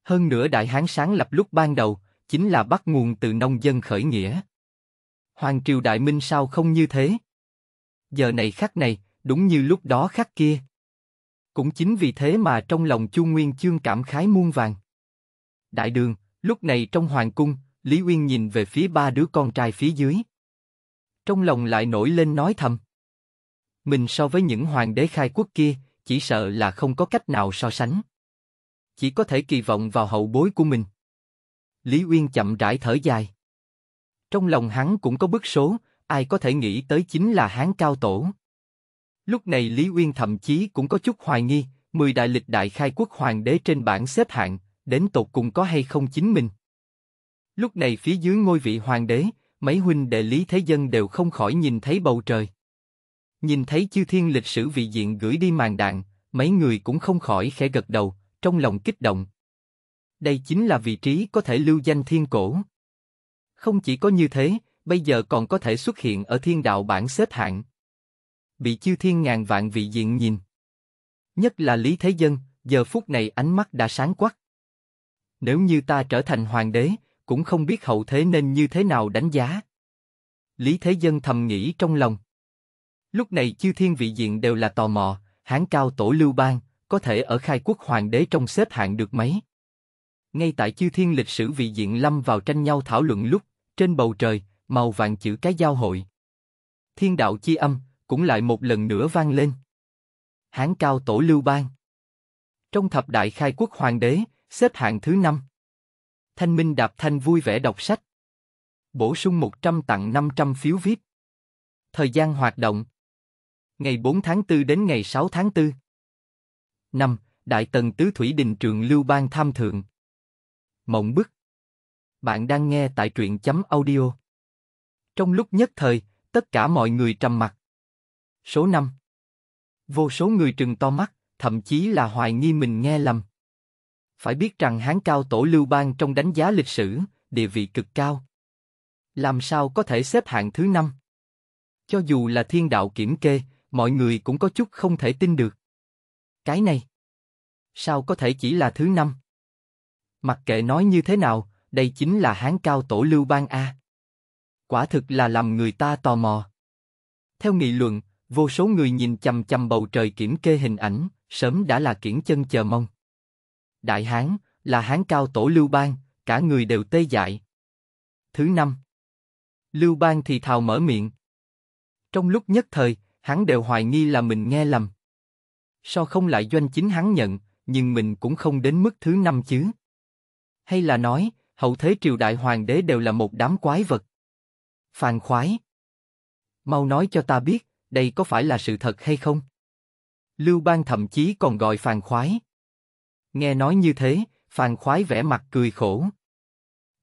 Hơn nữa Đại Hán sáng lập lúc ban đầu, chính là bắt nguồn từ nông dân khởi nghĩa. Hoàng triều Đại Minh sao không như thế? Giờ này khắc này, đúng như lúc đó khắc kia. Cũng chính vì thế mà trong lòng Chu Nguyên Chương cảm khái muôn vàng. Đại đường, lúc này trong hoàng cung, Lý Uyên nhìn về phía ba đứa con trai phía dưới. Trong lòng lại nổi lên nói thầm. Mình so với những hoàng đế khai quốc kia, chỉ sợ là không có cách nào so sánh chỉ có thể kỳ vọng vào hậu bối của mình. Lý Uyên chậm rãi thở dài. Trong lòng hắn cũng có bức số, ai có thể nghĩ tới chính là hán cao tổ. Lúc này Lý Uyên thậm chí cũng có chút hoài nghi, mười đại lịch đại khai quốc hoàng đế trên bảng xếp hạng, đến tột cùng có hay không chính mình. Lúc này phía dưới ngôi vị hoàng đế, mấy huynh đệ Lý Thế Dân đều không khỏi nhìn thấy bầu trời. Nhìn thấy chư thiên lịch sử vị diện gửi đi màn đạn, mấy người cũng không khỏi khẽ gật đầu, trong lòng kích động. Đây chính là vị trí có thể lưu danh thiên cổ. Không chỉ có như thế, bây giờ còn có thể xuất hiện ở thiên đạo bảng xếp hạng. Bị chư thiên ngàn vạn vị diện nhìn. Nhất là Lý Thế Dân, giờ phút này ánh mắt đã sáng quắc. Nếu như ta trở thành hoàng đế, cũng không biết hậu thế nên như thế nào đánh giá. Lý Thế Dân thầm nghĩ trong lòng. Lúc này chư thiên vị diện đều là tò mò, hán cao tổ lưu bang, có thể ở khai quốc hoàng đế trong xếp hạng được mấy. Ngay tại chư thiên lịch sử vị diện lâm vào tranh nhau thảo luận lúc, trên bầu trời, màu vàng chữ cái giao hội. Thiên đạo chi âm, cũng lại một lần nữa vang lên. Hán cao tổ lưu bang. Trong thập đại khai quốc hoàng đế, xếp hạng thứ năm. Thanh Minh đạp thanh vui vẻ đọc sách. Bổ sung 100 tặng 500 phiếu viết. Thời gian hoạt động. Ngày 4 tháng 4 đến ngày 6 tháng 4 năm Đại Tần Tứ Thủy Đình Trường Lưu Bang Tham Thượng Mộng bức Bạn đang nghe tại truyện chấm audio Trong lúc nhất thời, tất cả mọi người trầm mặt. Số năm Vô số người trừng to mắt, thậm chí là hoài nghi mình nghe lầm. Phải biết rằng Hán Cao Tổ Lưu Bang trong đánh giá lịch sử, địa vị cực cao. Làm sao có thể xếp hạng thứ năm? Cho dù là thiên đạo kiểm kê, mọi người cũng có chút không thể tin được. Cái này, sao có thể chỉ là thứ năm? Mặc kệ nói như thế nào, đây chính là hán cao tổ lưu bang A. Quả thực là làm người ta tò mò. Theo nghị luận, vô số người nhìn chầm chầm bầu trời kiểm kê hình ảnh, sớm đã là kiển chân chờ mong. Đại hán, là hán cao tổ lưu bang, cả người đều tê dại. Thứ năm, lưu bang thì thào mở miệng. Trong lúc nhất thời, hắn đều hoài nghi là mình nghe lầm. Sao không lại doanh chính hắn nhận, nhưng mình cũng không đến mức thứ năm chứ? Hay là nói, hậu thế triều đại hoàng đế đều là một đám quái vật? Phàn khoái. Mau nói cho ta biết, đây có phải là sự thật hay không? Lưu Bang thậm chí còn gọi phàn khoái. Nghe nói như thế, phàn khoái vẻ mặt cười khổ.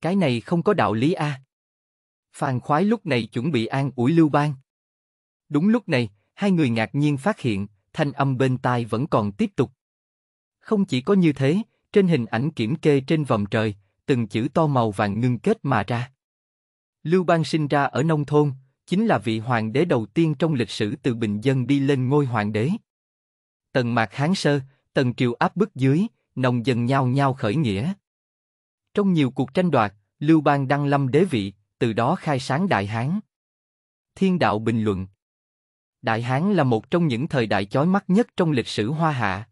Cái này không có đạo lý a. À? Phàn khoái lúc này chuẩn bị an ủi Lưu Bang. Đúng lúc này, hai người ngạc nhiên phát hiện, thanh âm bên tai vẫn còn tiếp tục. Không chỉ có như thế, trên hình ảnh kiểm kê trên vòng trời, từng chữ to màu vàng ngưng kết mà ra. Lưu Bang sinh ra ở nông thôn, chính là vị hoàng đế đầu tiên trong lịch sử từ bình dân đi lên ngôi hoàng đế. Tần mạc hán sơ, tần triều áp bức dưới, nồng dần nhau nhau khởi nghĩa. Trong nhiều cuộc tranh đoạt, Lưu Bang đăng lâm đế vị, từ đó khai sáng Đại Hán. Thiên đạo bình luận Đại Hán là một trong những thời đại chói mắt nhất trong lịch sử Hoa Hạ.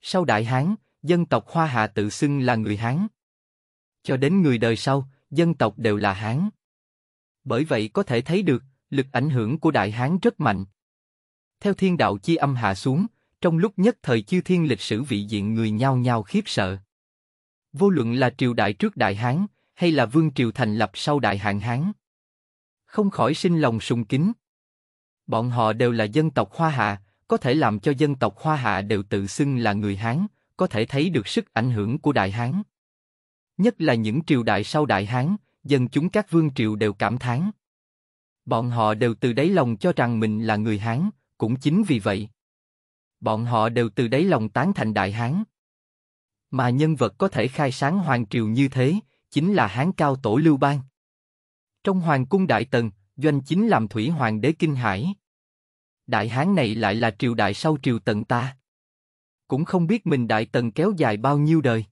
Sau Đại Hán, dân tộc Hoa Hạ tự xưng là người Hán. Cho đến người đời sau, dân tộc đều là Hán. Bởi vậy có thể thấy được, lực ảnh hưởng của Đại Hán rất mạnh. Theo thiên đạo chi âm hạ xuống, trong lúc nhất thời chư thiên lịch sử vị diện người nhao nhao khiếp sợ. Vô luận là triều đại trước Đại Hán, hay là vương triều thành lập sau Đại Hạng Hán. Không khỏi sinh lòng sùng kính, Bọn họ đều là dân tộc Hoa Hạ, có thể làm cho dân tộc Hoa Hạ đều tự xưng là người Hán, có thể thấy được sức ảnh hưởng của Đại Hán. Nhất là những triều đại sau Đại Hán, dân chúng các vương triều đều cảm thán. Bọn họ đều từ đáy lòng cho rằng mình là người Hán, cũng chính vì vậy. Bọn họ đều từ đáy lòng tán thành Đại Hán. Mà nhân vật có thể khai sáng hoàng triều như thế, chính là Hán Cao Tổ Lưu Bang. Trong hoàng cung Đại Tần, doanh chính làm thủy hoàng đế kinh hải. Đại hán này lại là triều đại sau triều tận ta. Cũng không biết mình đại tần kéo dài bao nhiêu đời.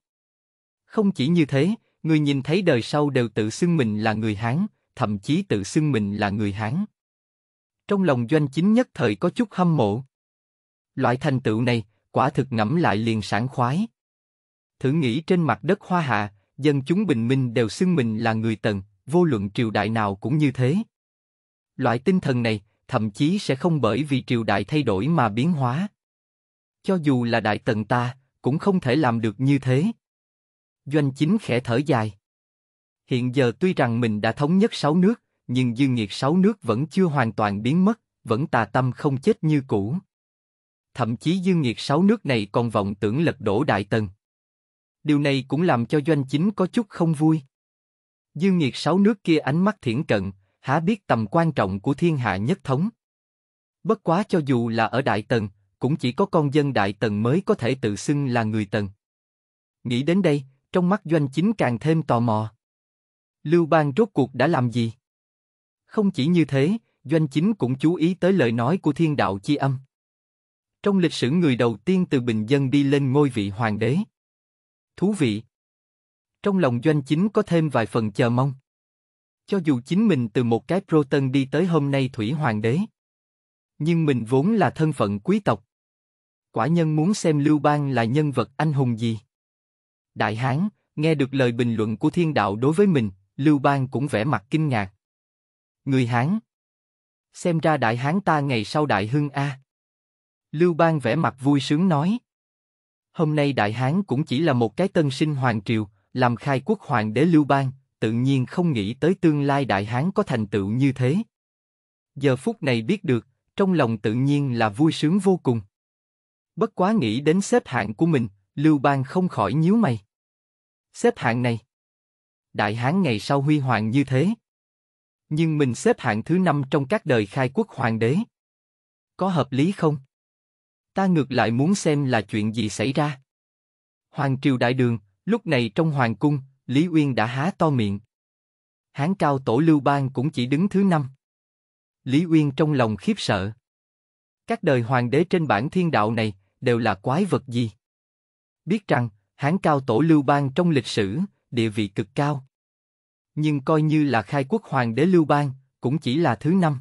Không chỉ như thế, người nhìn thấy đời sau đều tự xưng mình là người hán, thậm chí tự xưng mình là người hán. Trong lòng doanh chính nhất thời có chút hâm mộ. Loại thành tựu này, quả thực ngẫm lại liền sảng khoái. Thử nghĩ trên mặt đất hoa hạ, dân chúng bình minh đều xưng mình là người tần, vô luận triều đại nào cũng như thế. Loại tinh thần này thậm chí sẽ không bởi vì triều đại thay đổi mà biến hóa. Cho dù là đại tần ta, cũng không thể làm được như thế. Doanh chính khẽ thở dài. Hiện giờ tuy rằng mình đã thống nhất sáu nước, nhưng dư nghiệt sáu nước vẫn chưa hoàn toàn biến mất, vẫn tà tâm không chết như cũ. Thậm chí dư nghiệt sáu nước này còn vọng tưởng lật đổ đại tần. Điều này cũng làm cho doanh chính có chút không vui. Dư nghiệt sáu nước kia ánh mắt thiển cận, há biết tầm quan trọng của thiên hạ nhất thống. Bất quá cho dù là ở Đại Tần, cũng chỉ có con dân Đại Tần mới có thể tự xưng là người Tần. Nghĩ đến đây, trong mắt Doanh Chính càng thêm tò mò. Lưu Bang rốt cuộc đã làm gì? Không chỉ như thế, Doanh Chính cũng chú ý tới lời nói của thiên đạo chi âm. Trong lịch sử người đầu tiên từ bình dân đi lên ngôi vị hoàng đế. Thú vị! Trong lòng Doanh Chính có thêm vài phần chờ mong cho dù chính mình từ một cái proton đi tới hôm nay thủy hoàng đế. Nhưng mình vốn là thân phận quý tộc. Quả nhân muốn xem Lưu Bang là nhân vật anh hùng gì. Đại Hán, nghe được lời bình luận của thiên đạo đối với mình, Lưu Bang cũng vẻ mặt kinh ngạc. Người Hán. Xem ra Đại Hán ta ngày sau Đại Hưng A. Lưu Bang vẻ mặt vui sướng nói. Hôm nay Đại Hán cũng chỉ là một cái tân sinh hoàng triều, làm khai quốc hoàng đế Lưu Bang, tự nhiên không nghĩ tới tương lai đại hán có thành tựu như thế. Giờ phút này biết được, trong lòng tự nhiên là vui sướng vô cùng. Bất quá nghĩ đến xếp hạng của mình, Lưu Bang không khỏi nhíu mày. Xếp hạng này, đại hán ngày sau huy hoàng như thế, nhưng mình xếp hạng thứ năm trong các đời khai quốc hoàng đế, có hợp lý không? Ta ngược lại muốn xem là chuyện gì xảy ra. Hoàng triều đại đường, lúc này trong hoàng cung, Lý Uyên đã há to miệng. Hán cao tổ Lưu Bang cũng chỉ đứng thứ năm. Lý Uyên trong lòng khiếp sợ. Các đời hoàng đế trên bản thiên đạo này đều là quái vật gì? Biết rằng, Hán cao tổ Lưu Bang trong lịch sử, địa vị cực cao. Nhưng coi như là khai quốc hoàng đế Lưu Bang, cũng chỉ là thứ năm.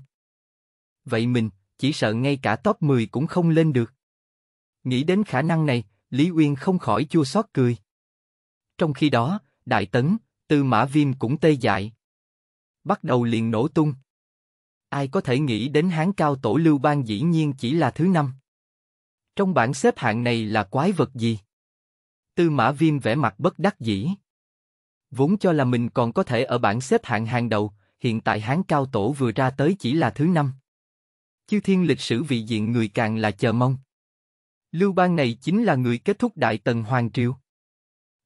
Vậy mình, chỉ sợ ngay cả top 10 cũng không lên được. Nghĩ đến khả năng này, Lý Uyên không khỏi chua xót cười. Trong khi đó, Đại Tấn, Tư Mã Viêm cũng tê dại. Bắt đầu liền nổ tung. Ai có thể nghĩ đến Hán Cao Tổ Lưu Bang dĩ nhiên chỉ là thứ năm. Trong bảng xếp hạng này là quái vật gì? Tư Mã Viêm vẻ mặt bất đắc dĩ. Vốn cho là mình còn có thể ở bảng xếp hạng hàng đầu, hiện tại Hán Cao Tổ vừa ra tới chỉ là thứ năm. Chư thiên lịch sử vị diện người càng là chờ mong. Lưu Bang này chính là người kết thúc Đại Tần Hoàng Triều.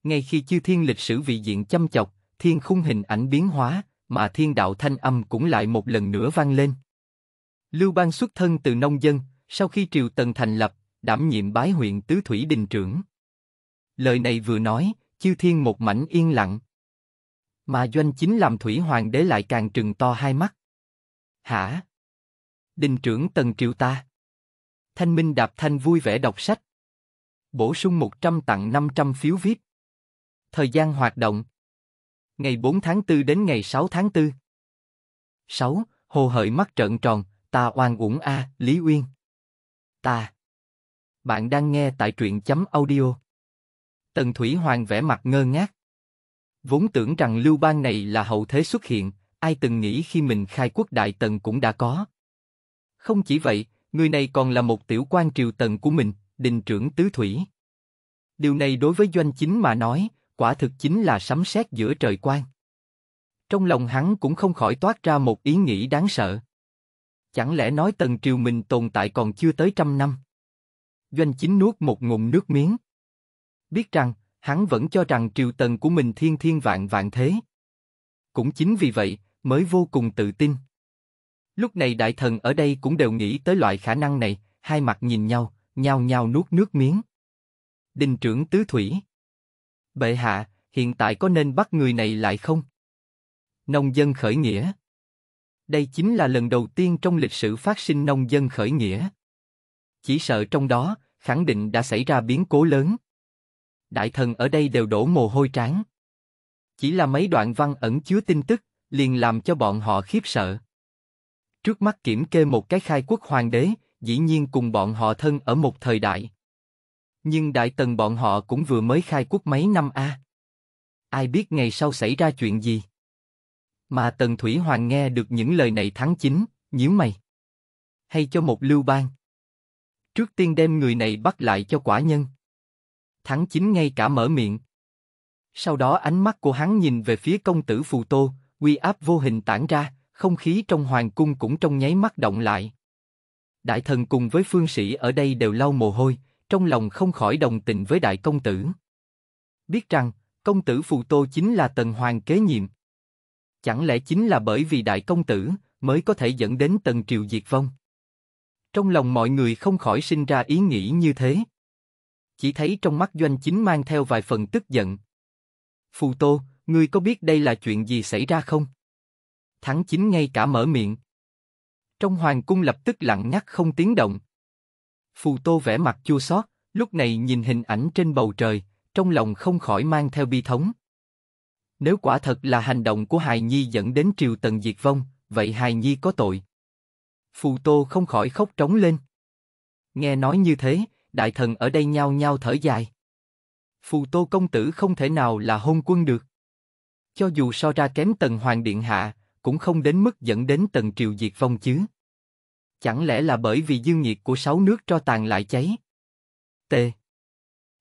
Ngay khi chư thiên lịch sử vị diện chăm chọc, thiên khung hình ảnh biến hóa, mà thiên đạo thanh âm cũng lại một lần nữa vang lên. Lưu Bang xuất thân từ nông dân, sau khi triều Tần thành lập, đảm nhiệm bái huyện tứ thủy đình trưởng. Lời này vừa nói, chư thiên một mảnh yên lặng. Mà doanh chính làm thủy hoàng đế lại càng trừng to hai mắt. Hả? Đình trưởng Tần triều ta. Thanh Minh đạp thanh vui vẻ đọc sách. Bổ sung 100 tặng 500 phiếu viết. Thời gian hoạt động Ngày 4 tháng 4 đến ngày 6 tháng 4 6. Hồ Hợi mắt trợn tròn, ta oan uổng A, Lý Uyên. Ta. Bạn đang nghe tại truyện chấm audio. Tần Thủy Hoàng vẻ mặt ngơ ngác. Vốn tưởng rằng Lưu Bang này là hậu thế xuất hiện, ai từng nghĩ khi mình khai quốc đại tần cũng đã có. Không chỉ vậy, người này còn là một tiểu quan triều tần của mình, đình trưởng tứ thủy. Điều này đối với doanh chính mà nói, quả thực chính là sấm sét giữa trời quang. Trong lòng hắn cũng không khỏi toát ra một ý nghĩ đáng sợ. Chẳng lẽ nói tần triều mình tồn tại còn chưa tới trăm năm? Doanh chính nuốt một ngụm nước miếng. Biết rằng, hắn vẫn cho rằng triều tần của mình thiên thiên vạn vạn thế. Cũng chính vì vậy, mới vô cùng tự tin. Lúc này đại thần ở đây cũng đều nghĩ tới loại khả năng này, hai mặt nhìn nhau, nhao nhao nuốt nước miếng. Đình trưởng tứ thủy Bệ hạ, hiện tại có nên bắt người này lại không? Nông dân khởi nghĩa Đây chính là lần đầu tiên trong lịch sử phát sinh nông dân khởi nghĩa. Chỉ sợ trong đó, khẳng định đã xảy ra biến cố lớn. Đại thần ở đây đều đổ mồ hôi tráng. Chỉ là mấy đoạn văn ẩn chứa tin tức, liền làm cho bọn họ khiếp sợ. Trước mắt kiểm kê một cái khai quốc hoàng đế, dĩ nhiên cùng bọn họ thân ở một thời đại. Nhưng đại tần bọn họ cũng vừa mới khai quốc mấy năm a. Ai biết ngày sau xảy ra chuyện gì? Mà Tần Thủy Hoàng nghe được những lời này tháng 9, nhíu mày. Hay cho một lưu bang. Trước tiên đem người này bắt lại cho quả nhân. Tháng 9 ngay cả mở miệng. Sau đó ánh mắt của hắn nhìn về phía công tử Phù Tô, uy áp vô hình tản ra, không khí trong hoàng cung cũng trong nháy mắt động lại. Đại thần cùng với phương sĩ ở đây đều lau mồ hôi, trong lòng không khỏi đồng tình với đại công tử. Biết rằng, công tử Phù Tô chính là Tần Hoàng kế nhiệm. Chẳng lẽ chính là bởi vì đại công tử mới có thể dẫn đến Tần Triều diệt vong? Trong lòng mọi người không khỏi sinh ra ý nghĩ như thế. Chỉ thấy trong mắt Doanh Chính mang theo vài phần tức giận. Phù Tô, ngươi có biết đây là chuyện gì xảy ra không? thắng chính ngay cả mở miệng. Trong hoàng cung lập tức lặng ngắt không tiếng động. Phù Tô vẻ mặt chua xót, lúc này nhìn hình ảnh trên bầu trời, trong lòng không khỏi mang theo bi thống. Nếu quả thật là hành động của hài nhi dẫn đến triều tần diệt vong, vậy hài nhi có tội. Phù Tô không khỏi khóc trống lên. Nghe nói như thế, đại thần ở đây nhao nhao thở dài. Phù Tô công tử không thể nào là hôn quân được. Cho dù so ra kém tần hoàng điện hạ, cũng không đến mức dẫn đến tần triều diệt vong chứ. Chẳng lẽ là bởi vì dương nhiệt của sáu nước cho tàn lại cháy? T.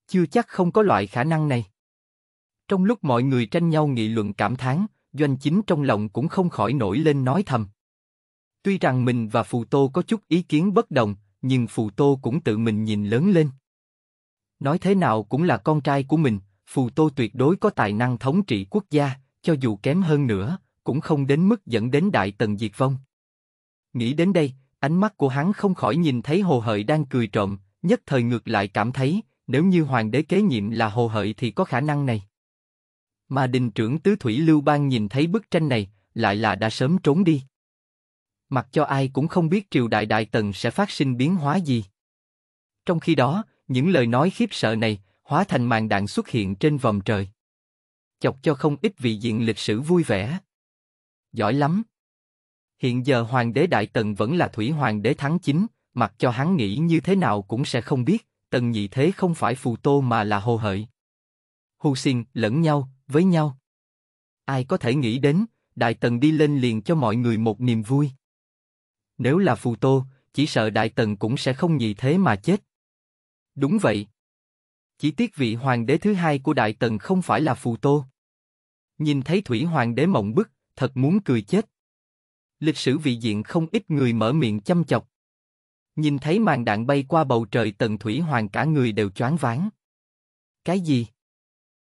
Chưa chắc không có loại khả năng này. Trong lúc mọi người tranh nhau nghị luận cảm thán, doanh chính trong lòng cũng không khỏi nổi lên nói thầm. Tuy rằng mình và Phù Tô có chút ý kiến bất đồng, nhưng Phù Tô cũng tự mình nhìn lớn lên. Nói thế nào cũng là con trai của mình, Phù Tô tuyệt đối có tài năng thống trị quốc gia, cho dù kém hơn nữa, cũng không đến mức dẫn đến đại tần diệt vong. Nghĩ đến đây, Ánh mắt của hắn không khỏi nhìn thấy Hồ Hợi đang cười trộm, nhất thời ngược lại cảm thấy, nếu như hoàng đế kế nhiệm là Hồ Hợi thì có khả năng này. Mà đình trưởng Tứ Thủy Lưu Bang nhìn thấy bức tranh này, lại là đã sớm trốn đi. Mặc cho ai cũng không biết triều đại đại tần sẽ phát sinh biến hóa gì. Trong khi đó, những lời nói khiếp sợ này hóa thành màn đạn xuất hiện trên vòng trời. Chọc cho không ít vị diện lịch sử vui vẻ. Giỏi lắm! Hiện giờ Hoàng đế Đại Tần vẫn là Thủy Hoàng đế thắng chính, mặc cho hắn nghĩ như thế nào cũng sẽ không biết, Tần Nhị Thế không phải phù tô mà là hồ hợi. Hù xin lẫn nhau, với nhau. Ai có thể nghĩ đến, Đại Tần đi lên liền cho mọi người một niềm vui. Nếu là phù tô, chỉ sợ Đại Tần cũng sẽ không nhị thế mà chết. Đúng vậy. Chỉ tiếc vị hoàng đế thứ hai của Đại Tần không phải là phù tô. Nhìn thấy Thủy Hoàng đế mộng bức, thật muốn cười chết lịch sử vị diện không ít người mở miệng chăm chọc. Nhìn thấy màn đạn bay qua bầu trời tần thủy hoàng cả người đều choáng váng. Cái gì?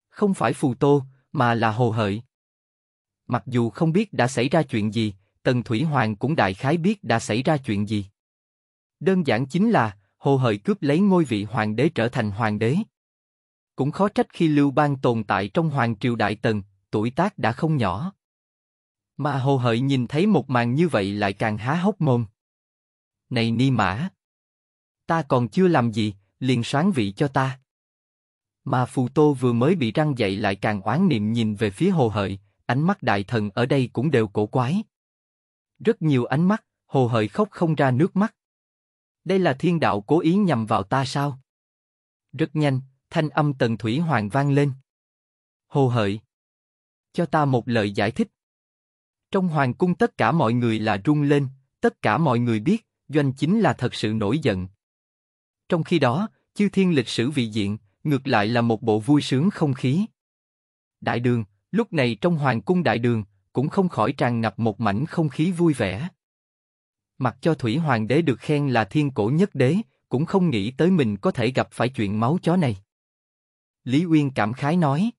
Không phải phù tô, mà là hồ hợi. Mặc dù không biết đã xảy ra chuyện gì, tần thủy hoàng cũng đại khái biết đã xảy ra chuyện gì. Đơn giản chính là, hồ hợi cướp lấy ngôi vị hoàng đế trở thành hoàng đế. Cũng khó trách khi Lưu Bang tồn tại trong hoàng triều Đại Tần, tuổi tác đã không nhỏ. Mà hồ hợi nhìn thấy một màn như vậy lại càng há hốc mồm. Này ni mã! Ta còn chưa làm gì, liền sáng vị cho ta. Mà phù tô vừa mới bị răng dậy lại càng oán niệm nhìn về phía hồ hợi, ánh mắt đại thần ở đây cũng đều cổ quái. Rất nhiều ánh mắt, hồ hợi khóc không ra nước mắt. Đây là thiên đạo cố ý nhằm vào ta sao? Rất nhanh, thanh âm tần thủy hoàng vang lên. Hồ hợi! Cho ta một lời giải thích. Trong hoàng cung tất cả mọi người là rung lên, tất cả mọi người biết, doanh chính là thật sự nổi giận. Trong khi đó, chư thiên lịch sử vị diện, ngược lại là một bộ vui sướng không khí. Đại đường, lúc này trong hoàng cung đại đường, cũng không khỏi tràn ngập một mảnh không khí vui vẻ. Mặc cho Thủy Hoàng đế được khen là thiên cổ nhất đế, cũng không nghĩ tới mình có thể gặp phải chuyện máu chó này. Lý Uyên cảm khái nói.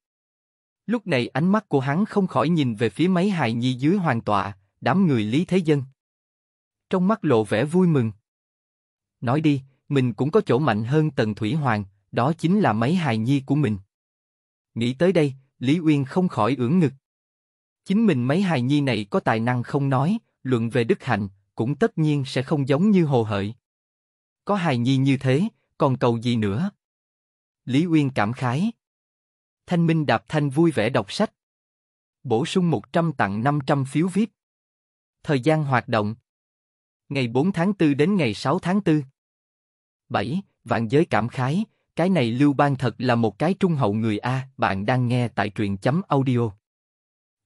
Lúc này ánh mắt của hắn không khỏi nhìn về phía mấy hài nhi dưới hoàng tọa, đám người Lý Thế Dân. Trong mắt lộ vẻ vui mừng. Nói đi, mình cũng có chỗ mạnh hơn Tần Thủy Hoàng, đó chính là mấy hài nhi của mình. Nghĩ tới đây, Lý Uyên không khỏi ưỡn ngực. Chính mình mấy hài nhi này có tài năng không nói, luận về đức hạnh, cũng tất nhiên sẽ không giống như hồ hợi. Có hài nhi như thế, còn cầu gì nữa? Lý Uyên cảm khái. Thanh Minh Đạp Thanh vui vẻ đọc sách. Bổ sung 100 tặng 500 phiếu vip. Thời gian hoạt động. Ngày 4 tháng 4 đến ngày 6 tháng 4. 7. Vạn giới cảm khái, cái này Lưu Bang thật là một cái trung hậu người A, bạn đang nghe tại truyện chấm audio.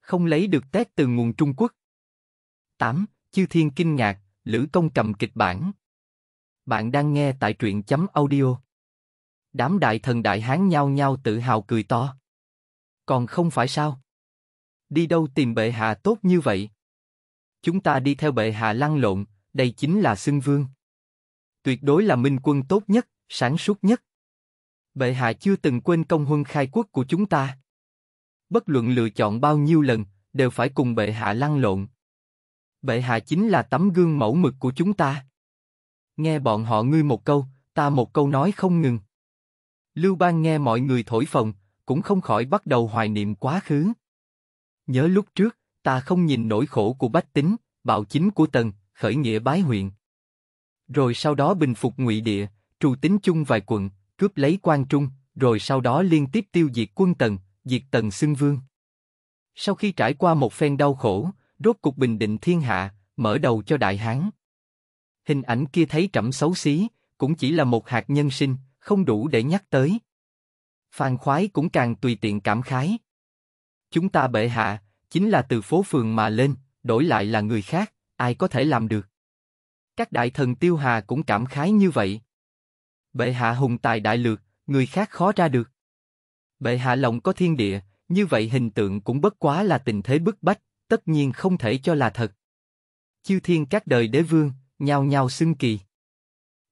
Không lấy được tét từ nguồn Trung Quốc. 8. Chư Thiên kinh ngạc, Lữ Công cầm kịch bản. Bạn đang nghe tại truyện chấm audio Đám đại thần đại hán nhao nhao tự hào cười to. Còn không phải sao? Đi đâu tìm bệ hạ tốt như vậy? Chúng ta đi theo bệ hạ lăn lộn, đây chính là xưng vương. Tuyệt đối là minh quân tốt nhất, sáng suốt nhất. Bệ hạ chưa từng quên công huân khai quốc của chúng ta. Bất luận lựa chọn bao nhiêu lần, đều phải cùng bệ hạ lăn lộn. Bệ hạ chính là tấm gương mẫu mực của chúng ta. Nghe bọn họ ngươi một câu, ta một câu nói không ngừng. Lưu Bang nghe mọi người thổi phồng, cũng không khỏi bắt đầu hoài niệm quá khứ. Nhớ lúc trước, ta không nhìn nỗi khổ của bách tính, bạo chính của tần, khởi nghĩa bái huyện. Rồi sau đó bình phục ngụy địa, trù tính chung vài quận, cướp lấy quan trung, rồi sau đó liên tiếp tiêu diệt quân tần, diệt tần xưng vương. Sau khi trải qua một phen đau khổ, rốt cục bình định thiên hạ, mở đầu cho đại hán. Hình ảnh kia thấy trẫm xấu xí, cũng chỉ là một hạt nhân sinh, không đủ để nhắc tới. Phan khoái cũng càng tùy tiện cảm khái. Chúng ta bệ hạ, chính là từ phố phường mà lên, đổi lại là người khác, ai có thể làm được. Các đại thần tiêu hà cũng cảm khái như vậy. Bệ hạ hùng tài đại lược, người khác khó ra được. Bệ hạ lòng có thiên địa, như vậy hình tượng cũng bất quá là tình thế bức bách, tất nhiên không thể cho là thật. Chiêu thiên các đời đế vương, nhao nhao xưng kỳ.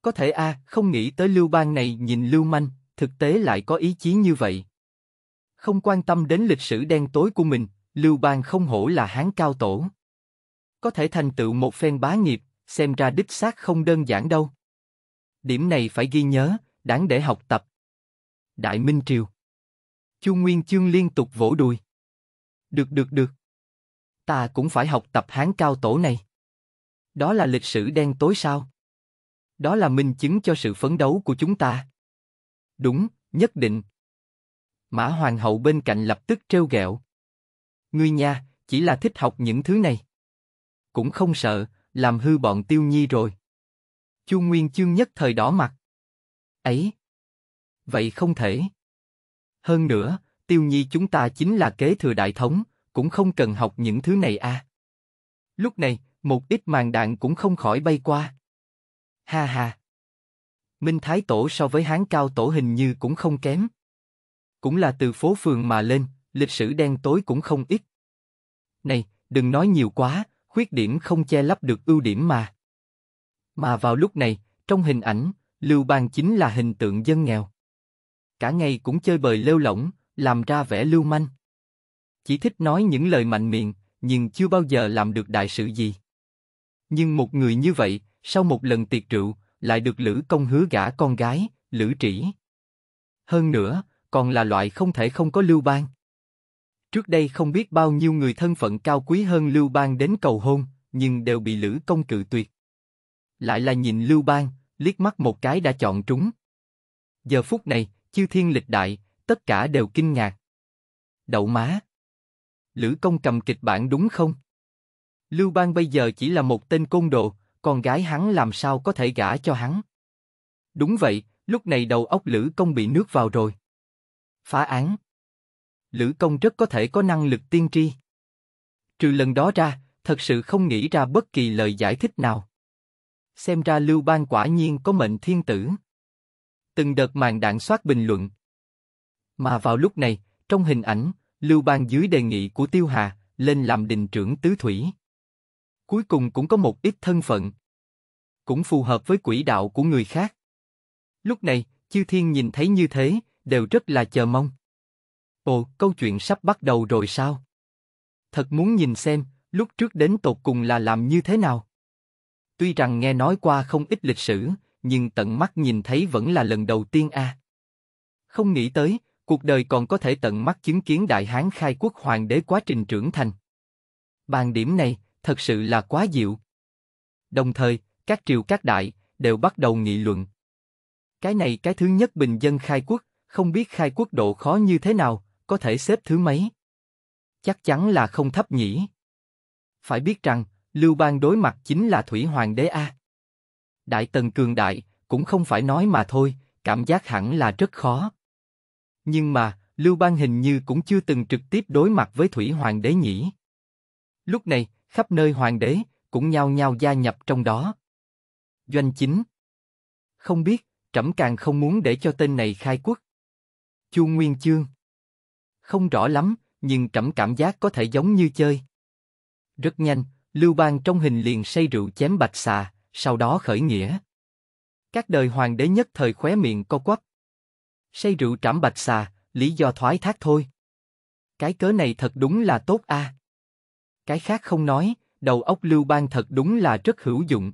Có thể a, à, không nghĩ tới Lưu Bang này nhìn Lưu Manh, thực tế lại có ý chí như vậy. Không quan tâm đến lịch sử đen tối của mình, Lưu Bang không hổ là hán cao tổ. Có thể thành tựu một phen bá nghiệp, xem ra đích xác không đơn giản đâu. Điểm này phải ghi nhớ, đáng để học tập. Đại Minh Triều Chu Nguyên Chương liên tục vỗ đùi. Được được được. Ta cũng phải học tập hán cao tổ này. Đó là lịch sử đen tối sao? Đó là minh chứng cho sự phấn đấu của chúng ta. Đúng, nhất định. Mã Hoàng hậu bên cạnh lập tức treo gẹo. Ngươi nha, chỉ là thích học những thứ này. Cũng không sợ, làm hư bọn tiêu nhi rồi. Chu Nguyên Chương nhất thời đỏ mặt. Ấy! Vậy không thể. Hơn nữa, tiêu nhi chúng ta chính là kế thừa đại thống, cũng không cần học những thứ này a. À. Lúc này, một ít màn đạn cũng không khỏi bay qua. Ha ha. Minh Thái Tổ so với Hán Cao Tổ hình như cũng không kém. Cũng là từ phố phường mà lên, lịch sử đen tối cũng không ít. Này, đừng nói nhiều quá, khuyết điểm không che lấp được ưu điểm mà. Mà vào lúc này, trong hình ảnh, Lưu Bang chính là hình tượng dân nghèo. Cả ngày cũng chơi bời lêu lỏng, làm ra vẻ lưu manh. Chỉ thích nói những lời mạnh miệng, nhưng chưa bao giờ làm được đại sự gì. Nhưng một người như vậy, sau một lần tiệc rượu, lại được Lữ Công hứa gả con gái, Lữ Trĩ. Hơn nữa, còn là loại không thể không có Lưu Bang. Trước đây không biết bao nhiêu người thân phận cao quý hơn Lưu Bang đến cầu hôn, nhưng đều bị Lữ Công cự tuyệt. Lại là nhìn Lưu Bang, liếc mắt một cái đã chọn trúng. Giờ phút này, chư thiên lịch đại, tất cả đều kinh ngạc. Đậu má. Lữ Công cầm kịch bản đúng không? Lưu Bang bây giờ chỉ là một tên côn đồ, con gái hắn làm sao có thể gả cho hắn. Đúng vậy, lúc này đầu óc Lữ Công bị nước vào rồi. Phá án Lữ Công rất có thể có năng lực tiên tri. Trừ lần đó ra, thật sự không nghĩ ra bất kỳ lời giải thích nào. Xem ra Lưu Bang quả nhiên có mệnh thiên tử. Từng đợt màn đạn soát bình luận. Mà vào lúc này, trong hình ảnh, Lưu Bang dưới đề nghị của Tiêu Hà, lên làm đình trưởng tứ thủy cuối cùng cũng có một ít thân phận. Cũng phù hợp với quỹ đạo của người khác. Lúc này, Chư Thiên nhìn thấy như thế, đều rất là chờ mong. Ồ, câu chuyện sắp bắt đầu rồi sao? Thật muốn nhìn xem, lúc trước đến tột cùng là làm như thế nào? Tuy rằng nghe nói qua không ít lịch sử, nhưng tận mắt nhìn thấy vẫn là lần đầu tiên a. À. Không nghĩ tới, cuộc đời còn có thể tận mắt chứng kiến đại hán khai quốc hoàng đế quá trình trưởng thành. Bàn điểm này, thật sự là quá diệu. Đồng thời, các triều các đại đều bắt đầu nghị luận. Cái này cái thứ nhất bình dân khai quốc, không biết khai quốc độ khó như thế nào, có thể xếp thứ mấy. Chắc chắn là không thấp nhỉ. Phải biết rằng, Lưu Bang đối mặt chính là Thủy Hoàng đế A. Đại Tần Cường Đại, cũng không phải nói mà thôi, cảm giác hẳn là rất khó. Nhưng mà, Lưu Bang hình như cũng chưa từng trực tiếp đối mặt với Thủy Hoàng đế nhỉ. Lúc này, khắp nơi hoàng đế cũng nhao nhao gia nhập trong đó. Doanh chính Không biết, trẫm càng không muốn để cho tên này khai quốc. Chu Nguyên Chương Không rõ lắm, nhưng trẫm cảm giác có thể giống như chơi. Rất nhanh, Lưu Bang trong hình liền say rượu chém bạch xà, sau đó khởi nghĩa. Các đời hoàng đế nhất thời khóe miệng co quắp. Say rượu trảm bạch xà, lý do thoái thác thôi. Cái cớ này thật đúng là tốt a. À. Cái khác không nói, đầu óc Lưu Bang thật đúng là rất hữu dụng.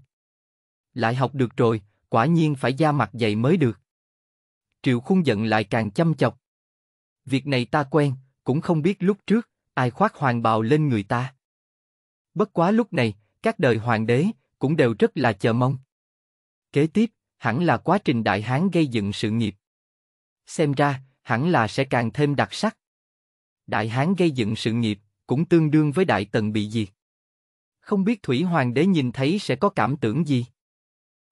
Lại học được rồi, quả nhiên phải ra mặt dạy mới được. Triệu Khung giận lại càng chăm chọc. Việc này ta quen, cũng không biết lúc trước, ai khoác hoàng bào lên người ta. Bất quá lúc này, các đời hoàng đế cũng đều rất là chờ mong. Kế tiếp, hẳn là quá trình đại hán gây dựng sự nghiệp. Xem ra, hẳn là sẽ càng thêm đặc sắc. Đại hán gây dựng sự nghiệp, cũng tương đương với đại tần bị diệt. Không biết Thủy Hoàng đế nhìn thấy sẽ có cảm tưởng gì?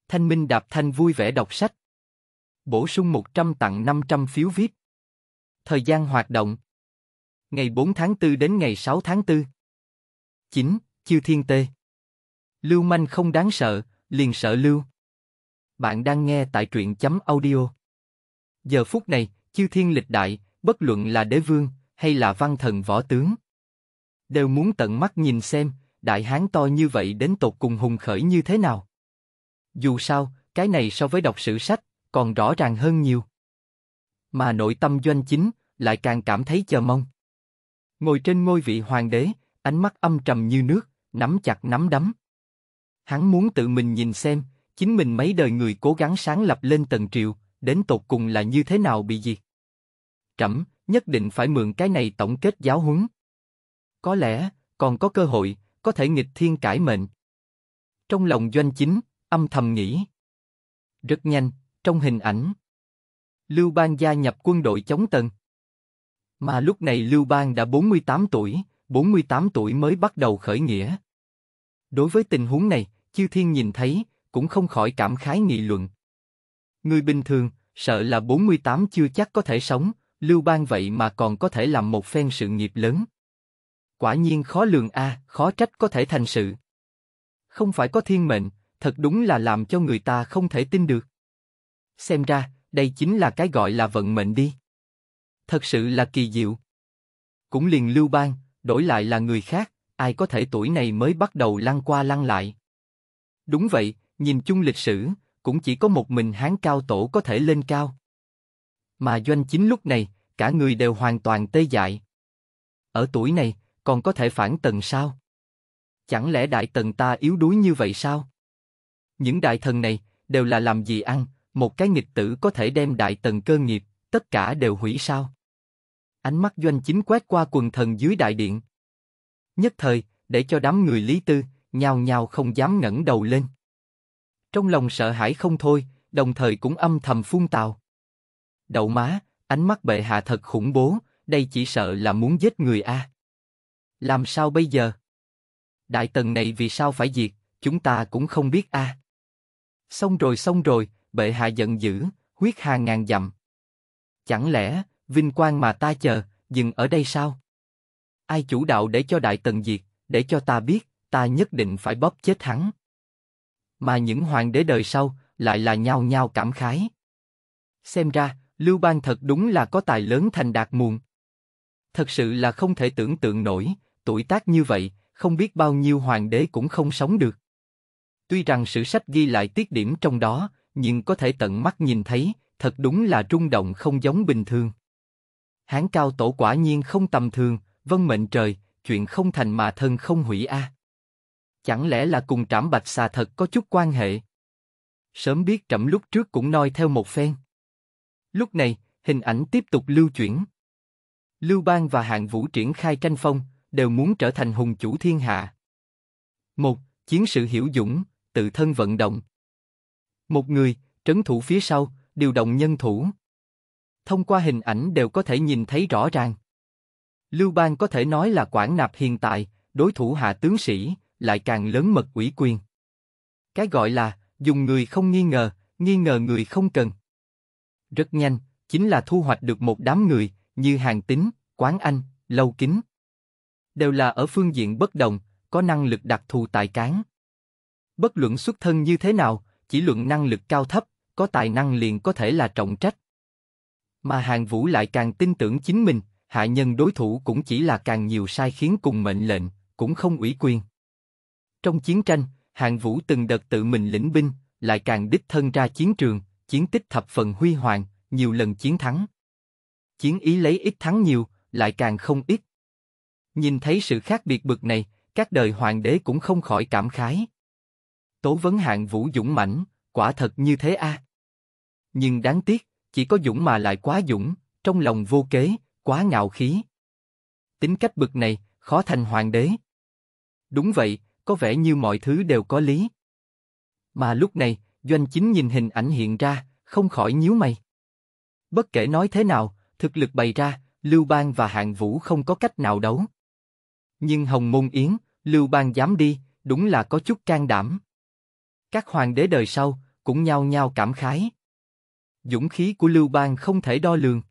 Thanh Minh Đạp Thanh vui vẻ đọc sách. Bổ sung 100 tặng 500 phiếu viết Thời gian hoạt động Ngày 4 tháng 4 đến ngày 6 tháng 4 9. Chiêu Thiên Tê Lưu manh không đáng sợ, liền sợ lưu. Bạn đang nghe tại truyện chấm audio. Giờ phút này, Chiêu Thiên lịch đại, bất luận là đế vương hay là văn thần võ tướng, đều muốn tận mắt nhìn xem, đại hán to như vậy đến tột cùng hùng khởi như thế nào. Dù sao, cái này so với đọc sử sách, còn rõ ràng hơn nhiều. Mà nội tâm doanh chính, lại càng cảm thấy chờ mong. Ngồi trên ngôi vị hoàng đế, ánh mắt âm trầm như nước, nắm chặt nắm đấm. Hắn muốn tự mình nhìn xem, chính mình mấy đời người cố gắng sáng lập lên tần triều, đến tột cùng là như thế nào bị diệt. Trẫm nhất định phải mượn cái này tổng kết giáo huấn có lẽ còn có cơ hội, có thể nghịch thiên cải mệnh. Trong lòng doanh chính, âm thầm nghĩ. Rất nhanh, trong hình ảnh, Lưu Bang gia nhập quân đội chống Tần. Mà lúc này Lưu Bang đã 48 tuổi, 48 tuổi mới bắt đầu khởi nghĩa. Đối với tình huống này, Chiêu Thiên nhìn thấy, cũng không khỏi cảm khái nghị luận. Người bình thường, sợ là 48 chưa chắc có thể sống, Lưu Bang vậy mà còn có thể làm một phen sự nghiệp lớn. Quả nhiên khó lường a, à, khó trách có thể thành sự. Không phải có thiên mệnh, thật đúng là làm cho người ta không thể tin được. Xem ra, đây chính là cái gọi là vận mệnh đi. Thật sự là kỳ diệu. Cũng liền lưu bang, đổi lại là người khác, ai có thể tuổi này mới bắt đầu lăn qua lăn lại. Đúng vậy, nhìn chung lịch sử, cũng chỉ có một mình hán cao tổ có thể lên cao. Mà doanh chính lúc này, cả người đều hoàn toàn tê dại. Ở tuổi này, còn có thể phản tần sao? Chẳng lẽ đại tần ta yếu đuối như vậy sao? Những đại thần này đều là làm gì ăn, một cái nghịch tử có thể đem đại tần cơ nghiệp, tất cả đều hủy sao? Ánh mắt doanh chính quét qua quần thần dưới đại điện. Nhất thời, để cho đám người Lý Tư, nhào nhào không dám ngẩng đầu lên. Trong lòng sợ hãi không thôi, đồng thời cũng âm thầm phun tào. Đậu má, ánh mắt bệ hạ thật khủng bố, đây chỉ sợ là muốn giết người a. À. Làm sao bây giờ? Đại tần này vì sao phải diệt, chúng ta cũng không biết a. À. Xong rồi xong rồi, bệ hạ giận dữ, huyết hà ngàn dặm. Chẳng lẽ, vinh quang mà ta chờ, dừng ở đây sao? Ai chủ đạo để cho đại tần diệt, để cho ta biết, ta nhất định phải bóp chết hắn. Mà những hoàng đế đời sau, lại là nhao nhao cảm khái. Xem ra, Lưu Bang thật đúng là có tài lớn thành đạt muộn Thật sự là không thể tưởng tượng nổi, tuổi tác như vậy, không biết bao nhiêu hoàng đế cũng không sống được. Tuy rằng sử sách ghi lại tiết điểm trong đó, nhưng có thể tận mắt nhìn thấy, thật đúng là rung động không giống bình thường. Hán cao tổ quả nhiên không tầm thường, vân mệnh trời, chuyện không thành mà thân không hủy a. À. Chẳng lẽ là cùng trảm bạch xà thật có chút quan hệ? Sớm biết trẫm lúc trước cũng noi theo một phen. Lúc này, hình ảnh tiếp tục lưu chuyển. Lưu Bang và Hạng Vũ triển khai tranh phong, đều muốn trở thành hùng chủ thiên hạ. Một, chiến sự hiểu dũng, tự thân vận động. Một người, trấn thủ phía sau, điều động nhân thủ. Thông qua hình ảnh đều có thể nhìn thấy rõ ràng. Lưu Bang có thể nói là quản nạp hiện tại, đối thủ hạ tướng sĩ, lại càng lớn mật ủy quyền. Cái gọi là, dùng người không nghi ngờ, nghi ngờ người không cần. Rất nhanh, chính là thu hoạch được một đám người, như Hàng tính, Quán Anh, Lâu Kính đều là ở phương diện bất đồng, có năng lực đặc thù tài cán. Bất luận xuất thân như thế nào, chỉ luận năng lực cao thấp, có tài năng liền có thể là trọng trách. Mà Hàng Vũ lại càng tin tưởng chính mình, hạ nhân đối thủ cũng chỉ là càng nhiều sai khiến cùng mệnh lệnh, cũng không ủy quyền. Trong chiến tranh, Hàng Vũ từng đợt tự mình lĩnh binh, lại càng đích thân ra chiến trường, chiến tích thập phần huy hoàng, nhiều lần chiến thắng. Chiến ý lấy ít thắng nhiều, lại càng không ít, Nhìn thấy sự khác biệt bực này, các đời hoàng đế cũng không khỏi cảm khái. Tố vấn hạng vũ dũng mãnh, quả thật như thế a. Nhưng đáng tiếc, chỉ có dũng mà lại quá dũng, trong lòng vô kế, quá ngạo khí. Tính cách bực này, khó thành hoàng đế. Đúng vậy, có vẻ như mọi thứ đều có lý. Mà lúc này, Doanh Chính nhìn hình ảnh hiện ra, không khỏi nhíu mày. Bất kể nói thế nào, thực lực bày ra, Lưu Bang và Hạng Vũ không có cách nào đấu. Nhưng Hồng Môn Yến, Lưu Bang dám đi, đúng là có chút can đảm. Các hoàng đế đời sau cũng nhao nhao cảm khái. Dũng khí của Lưu Bang không thể đo lường.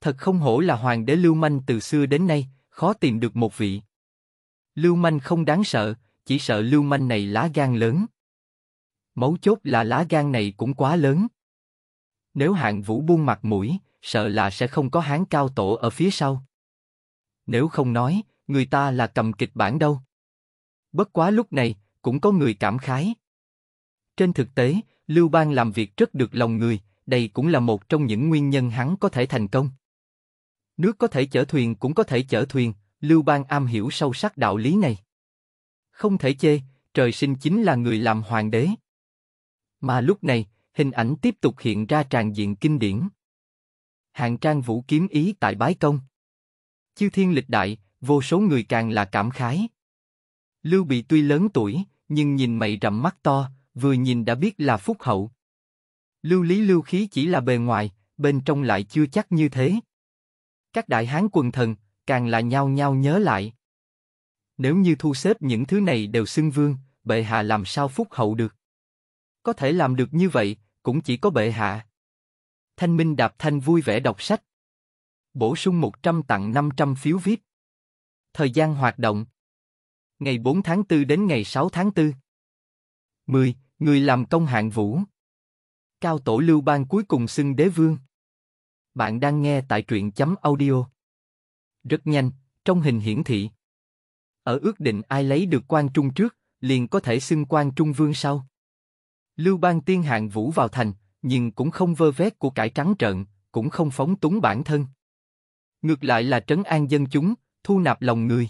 Thật không hổ là hoàng đế Lưu Manh từ xưa đến nay, khó tìm được một vị. Lưu Manh không đáng sợ, chỉ sợ Lưu Manh này lá gan lớn. Mấu chốt là lá gan này cũng quá lớn. Nếu hạng vũ buông mặt mũi, sợ là sẽ không có hán cao tổ ở phía sau. Nếu không nói, người ta là cầm kịch bản đâu. Bất quá lúc này, cũng có người cảm khái. Trên thực tế, Lưu Bang làm việc rất được lòng người, đây cũng là một trong những nguyên nhân hắn có thể thành công. Nước có thể chở thuyền cũng có thể chở thuyền, Lưu Bang am hiểu sâu sắc đạo lý này. Không thể chê, trời sinh chính là người làm hoàng đế. Mà lúc này, hình ảnh tiếp tục hiện ra tràn diện kinh điển. Hạng trang vũ kiếm ý tại Bái Công. Chư thiên lịch đại, vô số người càng là cảm khái. Lưu Bị tuy lớn tuổi, nhưng nhìn mày rậm mắt to, vừa nhìn đã biết là phúc hậu. Lưu Lý Lưu Khí chỉ là bề ngoài, bên trong lại chưa chắc như thế. Các đại hán quần thần càng là nhau nhau nhớ lại. Nếu như thu xếp những thứ này đều xưng vương, bệ hạ làm sao phúc hậu được? Có thể làm được như vậy, cũng chỉ có bệ hạ. Thanh Minh đạp thanh vui vẻ đọc sách. Bổ sung 100 tặng 500 phiếu viết. Thời gian hoạt động Ngày 4 tháng 4 đến ngày 6 tháng 4 10. Người làm công hạng vũ Cao tổ lưu bang cuối cùng xưng đế vương Bạn đang nghe tại truyện chấm audio Rất nhanh, trong hình hiển thị Ở ước định ai lấy được quan trung trước liền có thể xưng quan trung vương sau. Lưu Bang Tiên hạng Vũ vào thành, nhưng cũng không vơ vét của cải trắng trợn, cũng không phóng túng bản thân. Ngược lại là trấn an dân chúng, thu nạp lòng người.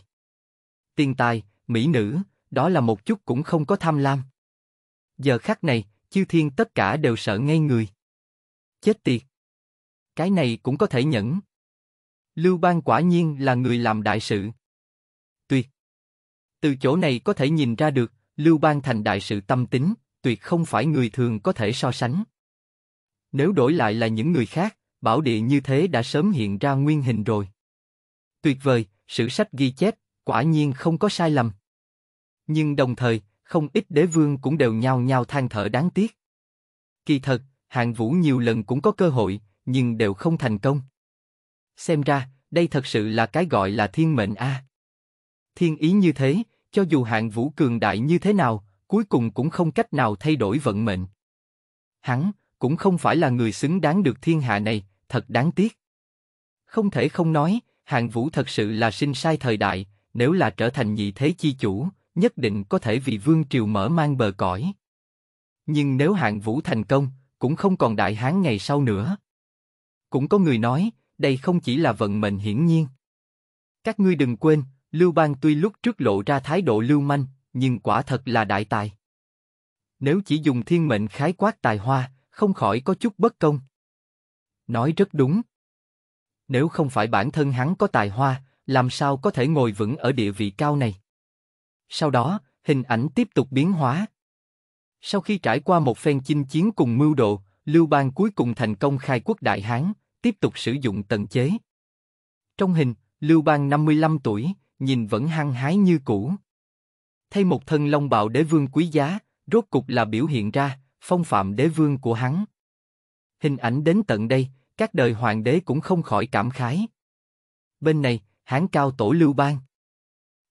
Tiền tài, mỹ nữ, đó là một chút cũng không có tham lam. Giờ khắc này, chư thiên tất cả đều sợ ngay người. Chết tiệt. Cái này cũng có thể nhẫn. Lưu Bang quả nhiên là người làm đại sự. Tuyệt. Từ chỗ này có thể nhìn ra được, Lưu Bang thành đại sự tâm tính, tuyệt không phải người thường có thể so sánh. Nếu đổi lại là những người khác, bảo địa như thế đã sớm hiện ra nguyên hình rồi. Tuyệt vời, Sử sách ghi chép, quả nhiên không có sai lầm. Nhưng đồng thời, không ít đế vương cũng đều nhao nhao than thở đáng tiếc. Kỳ thật, hạng vũ nhiều lần cũng có cơ hội, nhưng đều không thành công. Xem ra, đây thật sự là cái gọi là thiên mệnh a. Thiên ý như thế, cho dù hạng vũ cường đại như thế nào, cuối cùng cũng không cách nào thay đổi vận mệnh. Hắn cũng không phải là người xứng đáng được thiên hạ này, thật đáng tiếc. Không thể không nói, Hạng Vũ thật sự là sinh sai thời đại, nếu là trở thành nhị thế chi chủ, nhất định có thể vì vương triều mở mang bờ cõi. Nhưng nếu Hạng Vũ thành công, cũng không còn đại hán ngày sau nữa. Cũng có người nói, đây không chỉ là vận mệnh hiển nhiên. Các ngươi đừng quên, Lưu Bang tuy lúc trước lộ ra thái độ lưu manh, nhưng quả thật là đại tài. Nếu chỉ dùng thiên mệnh khái quát tài hoa, không khỏi có chút bất công. Nói rất đúng, nếu không phải bản thân hắn có tài hoa, làm sao có thể ngồi vững ở địa vị cao này. Sau đó, hình ảnh tiếp tục biến hóa. Sau khi trải qua một phen chinh chiến cùng mưu đồ, Lưu Bang cuối cùng thành công khai quốc Đại Hán, tiếp tục sử dụng tần chế. Trong hình, Lưu Bang 55 tuổi, nhìn vẫn hăng hái như cũ. Thay một thân long bào đế vương quý giá, rốt cục là biểu hiện ra, phong phạm đế vương của hắn. Hình ảnh đến tận đây, các đời hoàng đế cũng không khỏi cảm khái. Bên này, hán cao tổ lưu bang.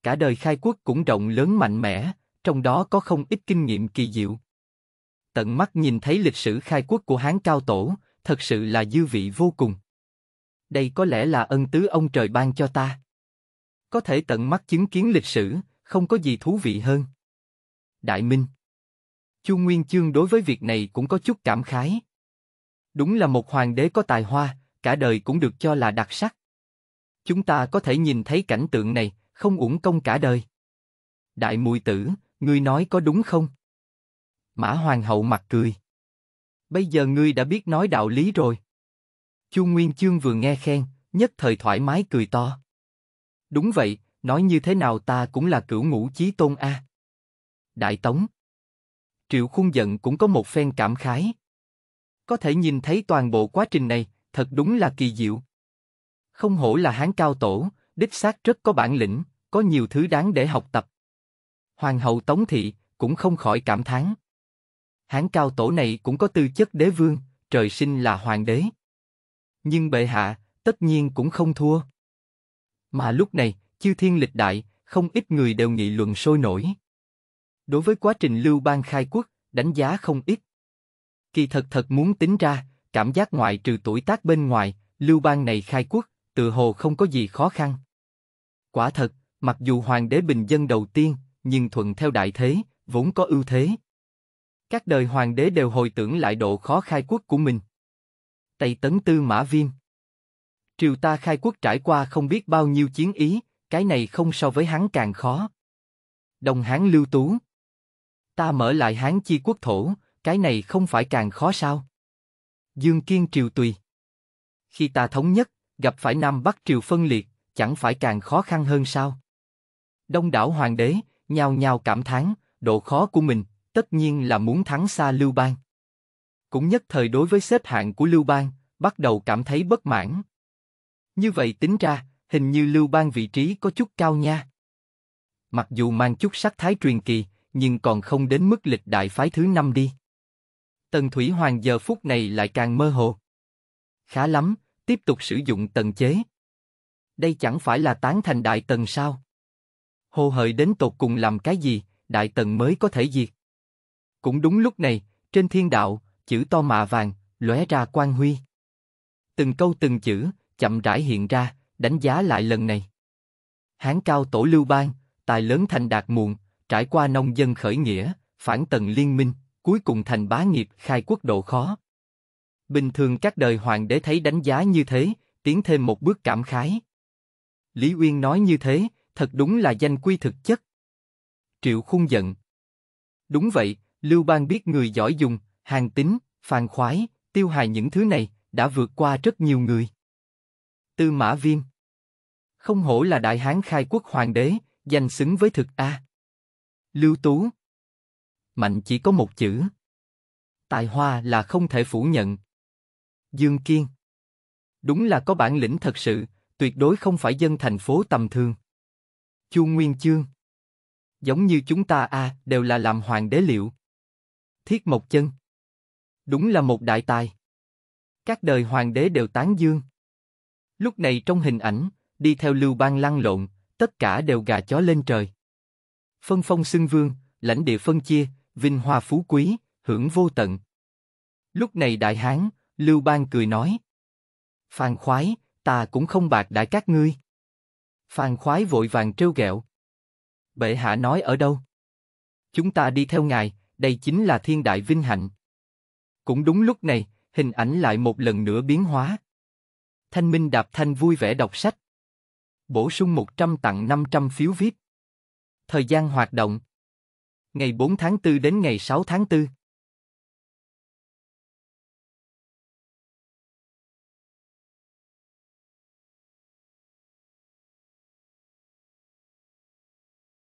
Cả đời khai quốc cũng rộng lớn mạnh mẽ, trong đó có không ít kinh nghiệm kỳ diệu. Tận mắt nhìn thấy lịch sử khai quốc của hán cao tổ, thật sự là dư vị vô cùng. Đây có lẽ là ân tứ ông trời ban cho ta. Có thể tận mắt chứng kiến lịch sử, không có gì thú vị hơn. Đại Minh Chu Nguyên Chương đối với việc này cũng có chút cảm khái. Đúng là một hoàng đế có tài hoa, cả đời cũng được cho là đặc sắc. Chúng ta có thể nhìn thấy cảnh tượng này, không uổng công cả đời. Đại mùi tử, ngươi nói có đúng không? Mã hoàng hậu mặt cười. Bây giờ ngươi đã biết nói đạo lý rồi. Chu Nguyên Chương vừa nghe khen, nhất thời thoải mái cười to. Đúng vậy, nói như thế nào ta cũng là cửu ngũ chí tôn a. Đại Tống. Triệu Khung giận cũng có một phen cảm khái, có thể nhìn thấy toàn bộ quá trình này, thật đúng là kỳ diệu. Không hổ là hán cao tổ, đích xác rất có bản lĩnh, có nhiều thứ đáng để học tập. Hoàng hậu Tống Thị cũng không khỏi cảm thán. Hán cao tổ này cũng có tư chất đế vương, trời sinh là hoàng đế. Nhưng bệ hạ, tất nhiên cũng không thua. Mà lúc này, chư thiên lịch đại, không ít người đều nghị luận sôi nổi. Đối với quá trình lưu bang khai quốc, đánh giá không ít. Kỳ thật thật muốn tính ra, cảm giác ngoại trừ tuổi tác bên ngoài, lưu bang này khai quốc, tự hồ không có gì khó khăn. Quả thật, mặc dù hoàng đế bình dân đầu tiên, nhưng thuận theo đại thế, vốn có ưu thế. Các đời hoàng đế đều hồi tưởng lại độ khó khai quốc của mình. Tây tấn tư mã viêm Triều ta khai quốc trải qua không biết bao nhiêu chiến ý, cái này không so với hắn càng khó. Đồng Hán lưu tú Ta mở lại Hán chi quốc thổ, cái này không phải càng khó sao? Dương Kiên Triều Tùy Khi ta thống nhất, gặp phải Nam Bắc Triều phân liệt, chẳng phải càng khó khăn hơn sao? Đông đảo hoàng đế, nhao nhao cảm thán, độ khó của mình, tất nhiên là muốn thắng xa Lưu Bang. Cũng nhất thời đối với xếp hạng của Lưu Bang, bắt đầu cảm thấy bất mãn. Như vậy tính ra, hình như Lưu Bang vị trí có chút cao nha. Mặc dù mang chút sắc thái truyền kỳ, nhưng còn không đến mức lịch đại phái thứ năm đi. Tần Thủy Hoàng giờ phút này lại càng mơ hồ. Khá lắm, tiếp tục sử dụng tần chế. Đây chẳng phải là tán thành đại tần sao? Hồ hời đến tột cùng làm cái gì, đại tần mới có thể diệt. Cũng đúng lúc này, trên thiên đạo, chữ to mạ vàng, lóe ra quan huy. Từng câu từng chữ, chậm rãi hiện ra, đánh giá lại lần này. Hán cao tổ lưu bang, tài lớn thành đạt muộn, trải qua nông dân khởi nghĩa, phản tần liên minh, cuối cùng thành bá nghiệp khai quốc độ khó. Bình thường các đời hoàng đế thấy đánh giá như thế, tiến thêm một bước cảm khái. Lý Uyên nói như thế, thật đúng là danh quy thực chất. Triệu khung giận. Đúng vậy, Lưu Bang biết người giỏi dùng, hàng tính, phàn khoái, tiêu hài những thứ này, đã vượt qua rất nhiều người. Tư Mã Viêm Không hổ là đại hán khai quốc hoàng đế, danh xứng với thực A. Lưu Tú mạnh chỉ có một chữ. Tài hoa là không thể phủ nhận. Dương Kiên Đúng là có bản lĩnh thật sự, tuyệt đối không phải dân thành phố tầm thường. Chu Nguyên Chương Giống như chúng ta a à, đều là làm hoàng đế liệu. Thiết Mộc Chân Đúng là một đại tài. Các đời hoàng đế đều tán dương. Lúc này trong hình ảnh, đi theo lưu bang lăn lộn, tất cả đều gà chó lên trời. Phân phong xưng vương, lãnh địa phân chia, vinh hoa phú quý, hưởng vô tận. Lúc này đại hán, Lưu Bang cười nói. Phan khoái, ta cũng không bạc đại các ngươi. Phan khoái vội vàng trêu ghẹo. Bệ hạ nói ở đâu? Chúng ta đi theo ngài, đây chính là thiên đại vinh hạnh. Cũng đúng lúc này, hình ảnh lại một lần nữa biến hóa. Thanh Minh đạp thanh vui vẻ đọc sách. Bổ sung 100 tặng 500 phiếu VIP. Thời gian hoạt động ngày 4 tháng 4 đến ngày 6 tháng 4.